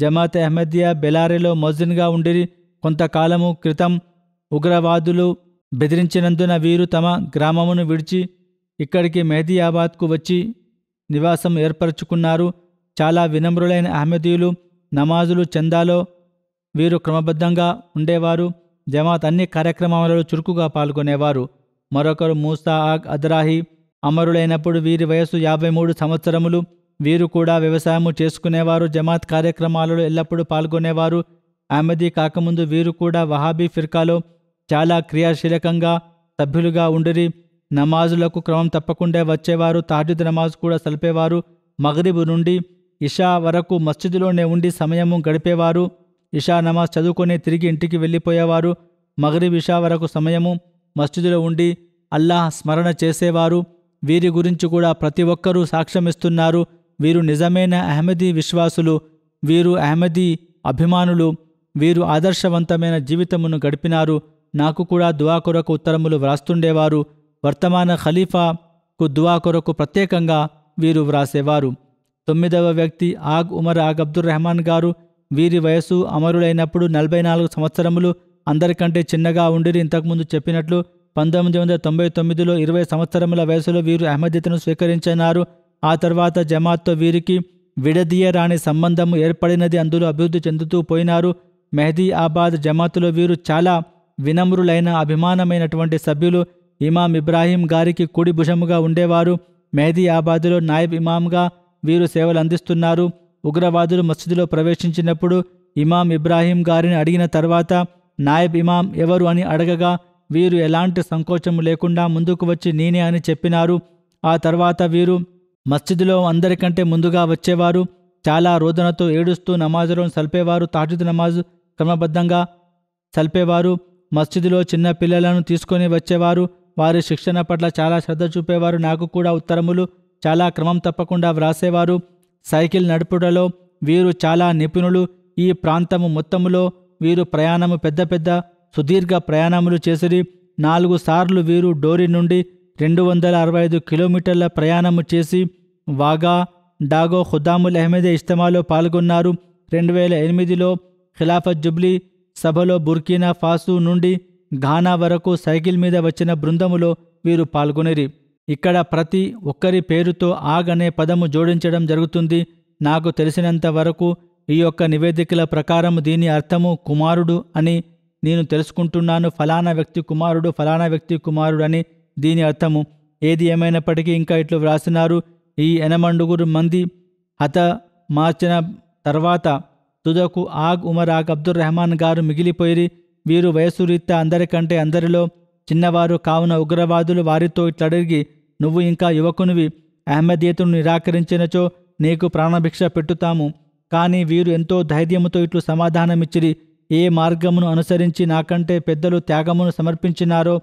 జమాత్ అహ్మదియా బెలారీలో మొజన్గా ఉండి కొంతకాలము క్రితం ఉగ్రవాదులు బెదిరించినందున వీరు తమ గ్రామమును విడిచి ఇక్కడికి మెహదీయాబాద్కు వచ్చి నివాసం ఏర్పరచుకున్నారు చాలా వినమ్రులైన అహ్మదీయులు నమాజులు చందాలో వీరు క్రమబద్ధంగా ఉండేవారు జమాత్ అన్ని కార్యక్రమాలలో చురుకుగా పాల్గొనేవారు మరొకరు మూసా ఆగ్ అద్రాహి అమరులైనప్పుడు వీరి వయస్సు యాభై మూడు సంవత్సరములు వీరు కూడా వ్యవసాయము చేసుకునేవారు జమాత్ కార్యక్రమాలలో ఎల్లప్పుడూ పాల్గొనేవారు ఆమెది కాకముందు వీరు కూడా వహాబీ ఫిర్కాలో చాలా క్రియాశీలకంగా సభ్యులుగా ఉండిరి నమాజులకు క్రమం తప్పకుండా వచ్చేవారు తాజుద్ నమాజ్ కూడా సలిపేవారు మగరిబు నుండి ఇషా వరకు మస్జిద్లోనే ఉండి సమయము గడిపేవారు ఇషా నమాజ్ చదువుకొని తిరిగి ఇంటికి వెళ్ళిపోయేవారు మగరిబ్ ఇషా వరకు సమయము మస్జిద్లో ఉండి అల్లాహ్ స్మరణ చేసేవారు వీరి గురించి కూడా ప్రతి ఒక్కరూ సాక్ష్యమిస్తున్నారు వీరు నిజమైన అహ్మదీ విశ్వాసులు వీరు అహ్మదీ అభిమానులు వీరు ఆదర్శవంతమైన జీవితమును గడిపినారు నాకు కూడా దువా కొరకు ఉత్తరములు వ్రాస్తుండేవారు వర్తమాన ఖలీఫాకు దువా కొరకు ప్రత్యేకంగా వీరు వ్రాసేవారు తొమ్మిదవ వ్యక్తి ఆగ్ ఉమర్ ఆగ్ అబ్దుర్ రెహమాన్ గారు వీరి వయసు అమరులైనప్పుడు నలభై నాలుగు సంవత్సరములు అందరికంటే చిన్నగా ఉండిరి ఇంతకుముందు చెప్పినట్లు పంతొమ్మిది వందల తొంభై తొమ్మిదిలో ఇరవై సంవత్సరముల వయసులో వీరు అహ్మద్యతను స్వీకరించినారు ఆ తర్వాత జమాత్తో వీరికి విడదీయరాని సంబంధం ఏర్పడినది అందులో అభివృద్ధి చెందుతూ పోయినారు మెహదీ ఆబాద్ జమాతులో వీరు చాలా వినమ్రులైన అభిమానమైనటువంటి సభ్యులు ఇమాం ఇబ్రాహీం గారికి కుడి భుజముగా ఉండేవారు మెహదీ ఆబాదులో నాయబ్ ఇమాంగా వీరు సేవలు అందిస్తున్నారు ఉగ్రవాదులు మసీదులో ప్రవేశించినప్పుడు ఇమాం ఇబ్రాహీం గారిని అడిగిన తర్వాత నాయబ్ ఇమాం ఎవరు అని అడగగా వీరు ఎలాంటి సంకోచము లేకుండా ముందుకు వచ్చి నేనే అని చెప్పినారు ఆ తర్వాత వీరు మస్జిద్లో అందరికంటే ముందుగా వచ్చేవారు చాలా రోదనతో ఏడుస్తూ నమాజులను సల్పేవారు తాజుద్ నమాజు క్రమబద్ధంగా సల్పేవారు మస్జిద్లో చిన్న పిల్లలను తీసుకొని వచ్చేవారు వారి శిక్షణ పట్ల చాలా శ్రద్ధ చూపేవారు నాకు కూడా ఉత్తరములు చాలా క్రమం తప్పకుండా వ్రాసేవారు సైకిల్ నడుపుటలో వీరు చాలా నిపుణులు ఈ ప్రాంతము మొత్తములో వీరు ప్రయాణము పెద్ద పెద్ద సుదీర్ఘ ప్రయాణములు చేసిరి నాలుగు సార్లు వీరు డోరి నుండి రెండు వందల అరవై ఐదు కిలోమీటర్ల ప్రయాణము చేసి వాగా డాగో ఖుదాముల్ అహ్మద్ ఇజ్తమాలో పాల్గొన్నారు రెండు వేల ఎనిమిదిలో ఖిలాఫత్ జుబ్లీ సభలో బుర్కీనా ఫాసు నుండి ఘానా వరకు సైకిల్ మీద వచ్చిన బృందములో వీరు పాల్గొనిరి ఇక్కడ ప్రతి ఒక్కరి పేరుతో ఆగ్ అనే పదము జోడించడం జరుగుతుంది నాకు తెలిసినంత వరకు ఈ యొక్క నివేదికల ప్రకారం దీని అర్థము కుమారుడు అని నేను తెలుసుకుంటున్నాను ఫలానా వ్యక్తి కుమారుడు ఫలానా వ్యక్తి కుమారుడు అని దీని అర్థము ఏది ఏమైనప్పటికీ ఇంకా ఇట్లు వ్రాసినారు ఈ ఎనమండుగురు మంది హత మార్చిన తర్వాత తుదకు ఆగ్ ఉమర్ ఆగ్ అబ్దుల్ రెహమాన్ గారు మిగిలిపోయి వీరు వయస్సు రీత్యా అందరికంటే అందరిలో చిన్నవారు కావున ఉగ్రవాదులు వారితో ఇట్లడిగి నువ్వు ఇంకా యువకునివి అహ్మదీయతను నిరాకరించినచో నీకు ప్రాణభిక్ష పెట్టుతాము కానీ వీరు ఎంతో ధైర్యముతో ఇట్లు సమాధానమిచ్చిరి ఏ మార్గమును అనుసరించి నాకంటే పెద్దలు త్యాగమును సమర్పించినారో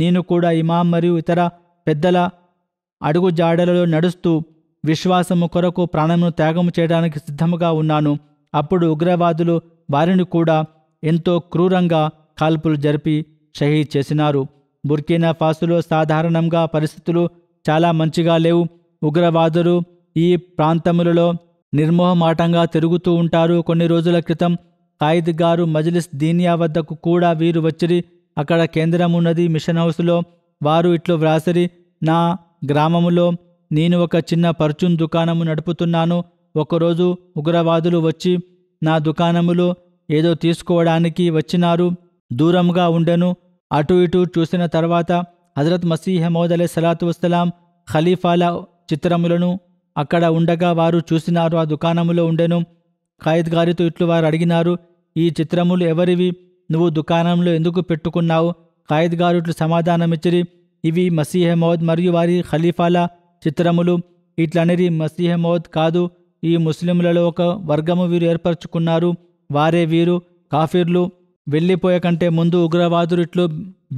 నేను కూడా ఇమాం మరియు ఇతర పెద్దల అడుగు జాడలలో నడుస్తూ విశ్వాసము కొరకు ప్రాణమును త్యాగము చేయడానికి సిద్ధముగా ఉన్నాను అప్పుడు ఉగ్రవాదులు వారిని కూడా ఎంతో క్రూరంగా కాల్పులు జరిపి షహీద్ చేసినారు బుర్కీనా ఫాసులో సాధారణంగా పరిస్థితులు చాలా మంచిగా లేవు ఉగ్రవాదులు ఈ ప్రాంతములలో నిర్మోహమాటంగా తిరుగుతూ ఉంటారు కొన్ని రోజుల క్రితం ఖాయిద్ గారు మజ్లిస్ దీనియా వద్దకు కూడా వీరు వచ్చిరి అక్కడ కేంద్రం ఉన్నది మిషన్ హౌస్లో వారు ఇట్లు వ్రాసిరి నా గ్రామములో నేను ఒక చిన్న పర్చూన్ దుకాణము నడుపుతున్నాను ఒకరోజు ఉగ్రవాదులు వచ్చి నా దుకాణములో ఏదో తీసుకోవడానికి వచ్చినారు దూరంగా ఉండెను అటు ఇటు చూసిన తర్వాత హజరత్ మసీహమోద్ అలే సలాతు వస్తలాం ఖలీఫాల చిత్రములను అక్కడ ఉండగా వారు చూసినారు ఆ దుకాణములో ఉండెను ఖాయిద్ గారితో ఇట్లు వారు అడిగినారు ఈ చిత్రములు ఎవరివి నువ్వు దుకాణంలో ఎందుకు పెట్టుకున్నావు ఇట్లు సమాధానమిచ్చిరి ఇవి మసీహమౌద్ మరియు వారి ఖలీఫాల చిత్రములు ఇట్లనేది మసీహమౌద్ కాదు ఈ ముస్లింలలో ఒక వర్గము వీరు ఏర్పరచుకున్నారు వారే వీరు కాఫీర్లు వెళ్ళిపోయేకంటే ముందు ఉగ్రవాదులు ఇట్లు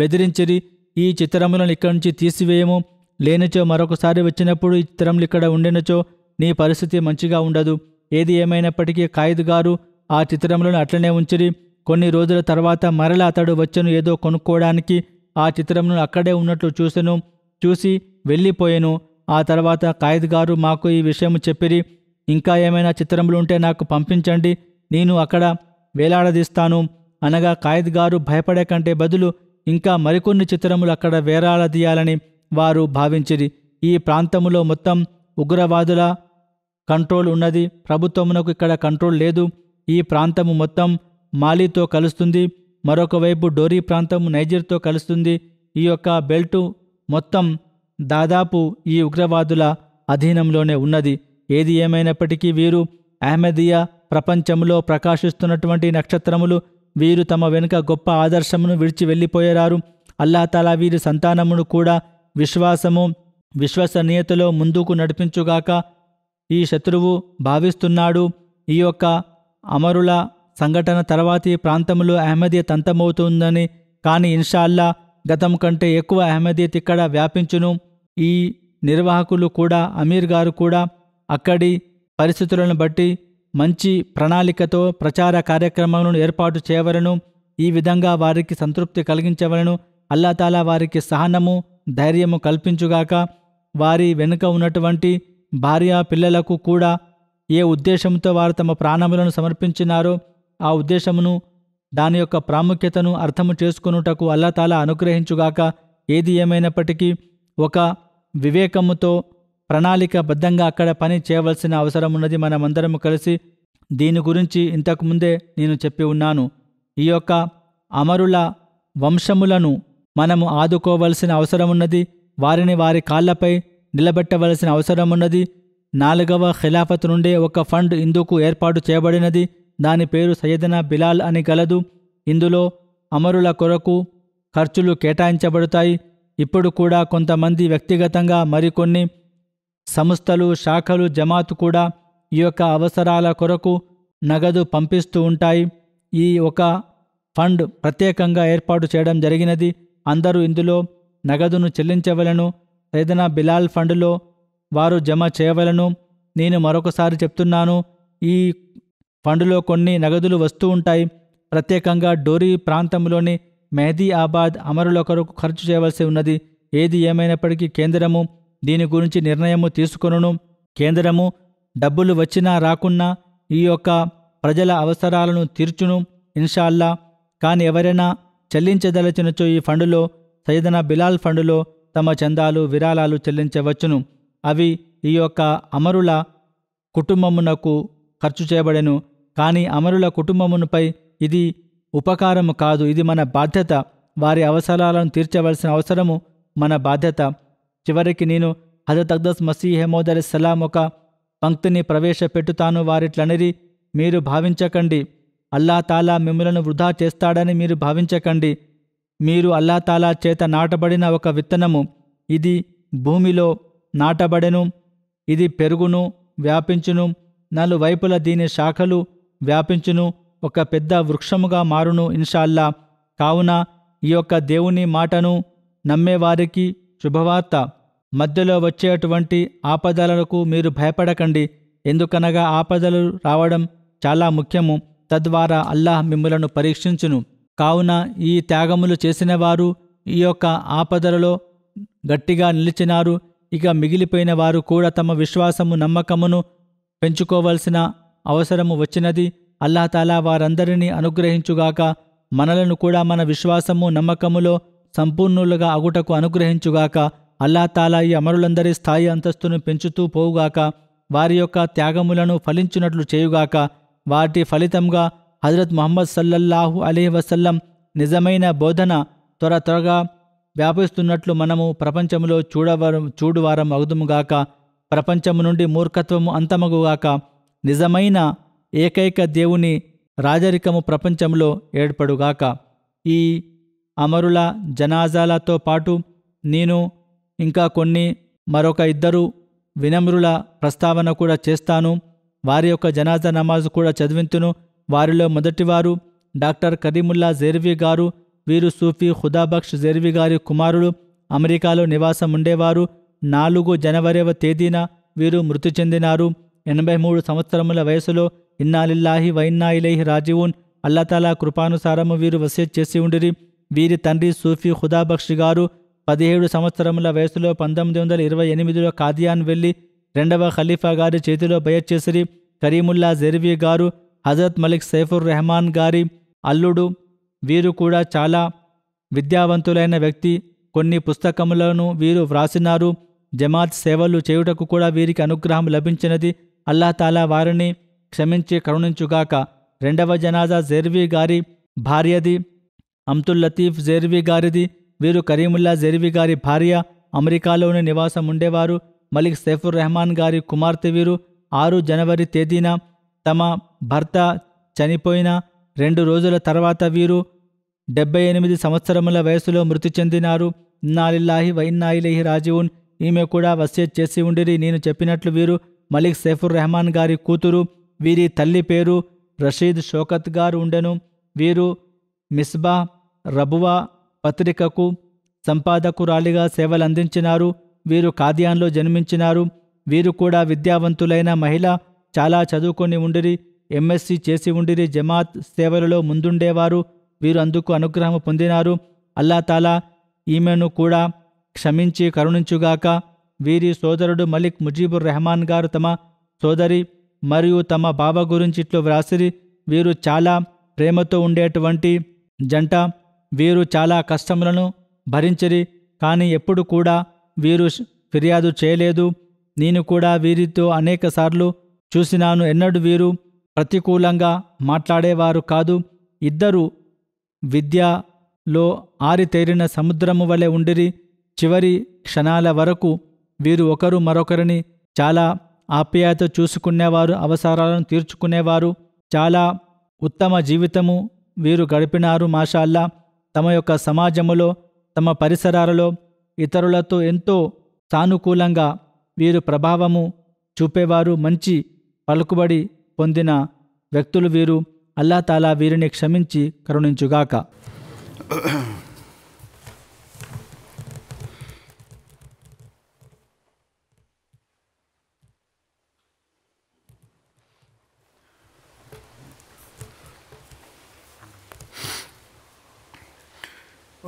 బెదిరించిరి ఈ చిత్రములను ఇక్కడి నుంచి తీసివేయము లేనిచో మరొకసారి వచ్చినప్పుడు ఈ చిత్రములు ఇక్కడ ఉండినచో నీ పరిస్థితి మంచిగా ఉండదు ఏది ఏమైనప్పటికీ ఖాయిద్ గారు ఆ చిత్రములను అట్లనే ఉంచిరి కొన్ని రోజుల తర్వాత మరల అతడు వచ్చను ఏదో కొనుక్కోవడానికి ఆ చిత్రంను అక్కడే ఉన్నట్లు చూసెను చూసి వెళ్ళిపోయాను ఆ తర్వాత ఖాయిద్ గారు మాకు ఈ విషయం చెప్పిరి ఇంకా ఏమైనా చిత్రములు ఉంటే నాకు పంపించండి నేను అక్కడ వేలాడదీస్తాను అనగా ఖాయిద్ గారు భయపడే కంటే బదులు ఇంకా మరికొన్ని చిత్రములు అక్కడ వేలాడదీయాలని వారు భావించిరి ఈ ప్రాంతములో మొత్తం ఉగ్రవాదుల కంట్రోల్ ఉన్నది ప్రభుత్వమునకు ఇక్కడ కంట్రోల్ లేదు ఈ ప్రాంతము మొత్తం మాలీతో కలుస్తుంది మరొకవైపు డోరీ ప్రాంతం నైజర్తో కలుస్తుంది ఈ యొక్క బెల్టు మొత్తం దాదాపు ఈ ఉగ్రవాదుల అధీనంలోనే ఉన్నది ఏది ఏమైనప్పటికీ వీరు అహ్మదియా ప్రపంచంలో ప్రకాశిస్తున్నటువంటి నక్షత్రములు వీరు తమ వెనుక గొప్ప ఆదర్శమును విడిచి వెళ్ళిపోయారు అల్లాతలా వీరి సంతానమును కూడా విశ్వాసము విశ్వసనీయతలో ముందుకు నడిపించుగాక ఈ శత్రువు భావిస్తున్నాడు ఈ యొక్క అమరుల సంఘటన తర్వాతి ప్రాంతంలో అహ్మదీయ అంతమవుతుందని కానీ ఇన్షాల్లా గతం కంటే ఎక్కువ అహ్మదీయత్ ఇక్కడ వ్యాపించును ఈ నిర్వాహకులు కూడా అమీర్ గారు కూడా అక్కడి పరిస్థితులను బట్టి మంచి ప్రణాళికతో ప్రచార కార్యక్రమాలను ఏర్పాటు చేయవలను ఈ విధంగా వారికి సంతృప్తి కలిగించవలను అల్లాతాలా వారికి సహనము ధైర్యము కల్పించుగాక వారి వెనుక ఉన్నటువంటి భార్య పిల్లలకు కూడా ఏ ఉద్దేశంతో వారు తమ ప్రాణములను సమర్పించినారో ఆ ఉద్దేశమును దాని యొక్క ప్రాముఖ్యతను అర్థము చేసుకొనుటకు అల్లాతాలా అనుగ్రహించుగాక ఏది ఏమైనప్పటికీ ఒక వివేకముతో ప్రణాళికబద్ధంగా అక్కడ పని చేయవలసిన అవసరం ఉన్నది మనమందరము కలిసి దీని గురించి ఇంతకుముందే నేను చెప్పి ఉన్నాను ఈ యొక్క అమరుల వంశములను మనము ఆదుకోవలసిన అవసరమున్నది వారిని వారి కాళ్లపై నిలబెట్టవలసిన అవసరమున్నది నాలుగవ ఖిలాఫత్ నుండే ఒక ఫండ్ ఇందుకు ఏర్పాటు చేయబడినది దాని పేరు సయదన బిలాల్ అని గలదు ఇందులో అమరుల కొరకు ఖర్చులు కేటాయించబడతాయి ఇప్పుడు కూడా కొంతమంది వ్యక్తిగతంగా మరికొన్ని సంస్థలు శాఖలు జమాత్ కూడా ఈ యొక్క అవసరాల కొరకు నగదు పంపిస్తూ ఉంటాయి ఈ ఒక ఫండ్ ప్రత్యేకంగా ఏర్పాటు చేయడం జరిగినది అందరూ ఇందులో నగదును చెల్లించవలను ఏదైనా బిలాల్ ఫండ్లో వారు జమ చేయవలను నేను మరొకసారి చెప్తున్నాను ఈ ఫండులో కొన్ని నగదులు వస్తూ ఉంటాయి ప్రత్యేకంగా డోరీ ప్రాంతంలోని మెహదీ ఆబాద్ అమరుల కొరకు ఖర్చు చేయవలసి ఉన్నది ఏది ఏమైనప్పటికీ కేంద్రము దీని గురించి నిర్ణయము తీసుకొనును కేంద్రము డబ్బులు వచ్చినా రాకున్నా ఈ యొక్క ప్రజల అవసరాలను తీర్చును ఇన్షాల్లా కానీ ఎవరైనా చెల్లించదలచినచో ఈ ఫండులో సైదన బిలాల్ ఫండులో తమ చందాలు విరాళాలు చెల్లించవచ్చును అవి ఈ యొక్క అమరుల కుటుంబమునకు ఖర్చు చేయబడెను కానీ అమరుల కుటుంబమునుపై ఇది ఉపకారము కాదు ఇది మన బాధ్యత వారి అవసరాలను తీర్చవలసిన అవసరము మన బాధ్యత చివరికి నేను హజరత్ అక్దస్ మసీ హెమోద్ అలీ సలాం ఒక పంక్తిని ప్రవేశపెట్టుతాను వారిట్లనిరి మీరు భావించకండి అల్లా తాలా మిమ్మలను వృధా చేస్తాడని మీరు భావించకండి మీరు అల్లా తాలా చేత నాటబడిన ఒక విత్తనము ఇది భూమిలో నాటబడెను ఇది పెరుగును వ్యాపించును నలువైపుల దీని శాఖలు వ్యాపించును ఒక పెద్ద వృక్షముగా మారును ఇన్షాల్లా కావున ఈ యొక్క దేవుని మాటను నమ్మేవారికి శుభవార్త మధ్యలో వచ్చేటువంటి ఆపదలకు మీరు భయపడకండి ఎందుకనగా ఆపదలు రావడం చాలా ముఖ్యము తద్వారా అల్లాహ్ మిమ్మలను పరీక్షించును కావున ఈ త్యాగములు చేసినవారు ఈ యొక్క ఆపదలలో గట్టిగా నిలిచినారు ఇక మిగిలిపోయిన వారు కూడా తమ విశ్వాసము నమ్మకమును పెంచుకోవలసిన అవసరము వచ్చినది అల్లాతాలా వారందరినీ అనుగ్రహించుగాక మనలను కూడా మన విశ్వాసము నమ్మకములో సంపూర్ణులుగా అగుటకు అనుగ్రహించుగాక అల్లాతాలా ఈ అమరులందరి స్థాయి అంతస్తును పెంచుతూ పోవుగాక వారి యొక్క త్యాగములను ఫలించినట్లు చేయుగాక వాటి ఫలితంగా హజరత్ మహమ్మద్ సల్లల్లాహు అలీ వసల్లం నిజమైన బోధన త్వర త్వరగా వ్యాపిస్తున్నట్లు మనము ప్రపంచములో చూడవరం చూడువారం అగుదుముగాక ప్రపంచము నుండి మూర్ఖత్వము అంతమగుగాక నిజమైన ఏకైక దేవుని రాజరికము ప్రపంచంలో ఏర్పడుగాక ఈ అమరుల జనాజాలతో పాటు నేను ఇంకా కొన్ని మరొక ఇద్దరు వినమ్రుల ప్రస్తావన కూడా చేస్తాను వారి యొక్క జనాజా నమాజు కూడా చదివింతును వారిలో మొదటివారు డాక్టర్ కరీముల్లా జేర్వి గారు వీరు సూఫీ ఖుదాబక్ష్ జేర్వి గారి కుమారుడు అమెరికాలో నివాసం ఉండేవారు నాలుగు జనవరివ తేదీన వీరు మృతి చెందినారు ఎనభై మూడు సంవత్సరముల వయసులో ఇన్నాలిల్లాహి వైన్నా ఇలైహి రాజీవున్ అల్లతాలా కృపానుసారము వీరు వసీత్ చేసి ఉండిరి వీరి తండ్రి సూఫీ ఖుదాబక్షి గారు పదిహేడు సంవత్సరముల వయసులో పంతొమ్మిది వందల ఇరవై ఎనిమిదిలో కాదియాన్ వెళ్ళి రెండవ ఖలీఫా గారి చేతిలో భయచేసిరి చేసిరి కరీముల్లా జెర్వీ గారు హజరత్ మలిక్ సైఫుర్ రెహమాన్ గారి అల్లుడు వీరు కూడా చాలా విద్యావంతులైన వ్యక్తి కొన్ని పుస్తకములను వీరు వ్రాసినారు జమాత్ సేవలు చేయుటకు కూడా వీరికి అనుగ్రహం లభించినది అల్లాతాలా వారిని క్షమించి కరుణించుగాక రెండవ జనాజా జెర్వీ గారి భార్యది అమ్తుల్ లతీఫ్ జెర్వీ గారిది వీరు కరీముల్లా జెర్వీ గారి భార్య అమెరికాలోని నివాసం ఉండేవారు మలిక్ సైఫుర్ రెహమాన్ గారి కుమార్తె వీరు ఆరు జనవరి తేదీన తమ భర్త చనిపోయిన రెండు రోజుల తర్వాత వీరు డెబ్బై ఎనిమిది సంవత్సరముల వయసులో మృతి చెందినారు ఇన్నాలిల్లాహి వైన్నాయిలహి రాజీవున్ ఈమె కూడా వస్యత్ చేసి ఉండిరి నేను చెప్పినట్లు వీరు మలిక్ సైఫుర్ రెహమాన్ గారి కూతురు వీరి తల్లి పేరు రషీద్ షోకత్ గారు ఉండెను వీరు మిస్బా రబువా పత్రికకు సంపాదకురాలిగా సేవలందించినారు వీరు కాదియాన్లో జన్మించినారు వీరు కూడా విద్యావంతులైన మహిళ చాలా చదువుకొని ఉండిరి ఎంఎస్సి చేసి ఉండిరి జమాత్ సేవలలో ముందుండేవారు వీరు అందుకు అనుగ్రహం పొందినారు అల్లా తాలా ఈమెను కూడా క్షమించి కరుణించుగాక వీరి సోదరుడు మలిక్ ముజీబుర్ రెహమాన్ గారు తమ సోదరి మరియు తమ బావ గురించి ఇట్లు వ్రాసిరి వీరు చాలా ప్రేమతో ఉండేటువంటి జంట వీరు చాలా కష్టములను భరించిరి కానీ ఎప్పుడు కూడా వీరు ఫిర్యాదు చేయలేదు నేను కూడా వీరితో అనేకసార్లు చూసినాను ఎన్నడూ వీరు ప్రతికూలంగా మాట్లాడేవారు కాదు ఇద్దరు విద్యలో ఆరితేరిన సముద్రము వలె ఉండిరి చివరి క్షణాల వరకు వీరు ఒకరు మరొకరిని చాలా ఆప్యాయత చూసుకునేవారు అవసరాలను తీర్చుకునేవారు చాలా ఉత్తమ జీవితము వీరు గడిపినారు మాషాల్లా తమ యొక్క సమాజములో తమ పరిసరాలలో ఇతరులతో ఎంతో సానుకూలంగా వీరు ప్రభావము చూపేవారు మంచి పలుకుబడి పొందిన వ్యక్తులు వీరు తాలా వీరిని క్షమించి కరుణించుగాక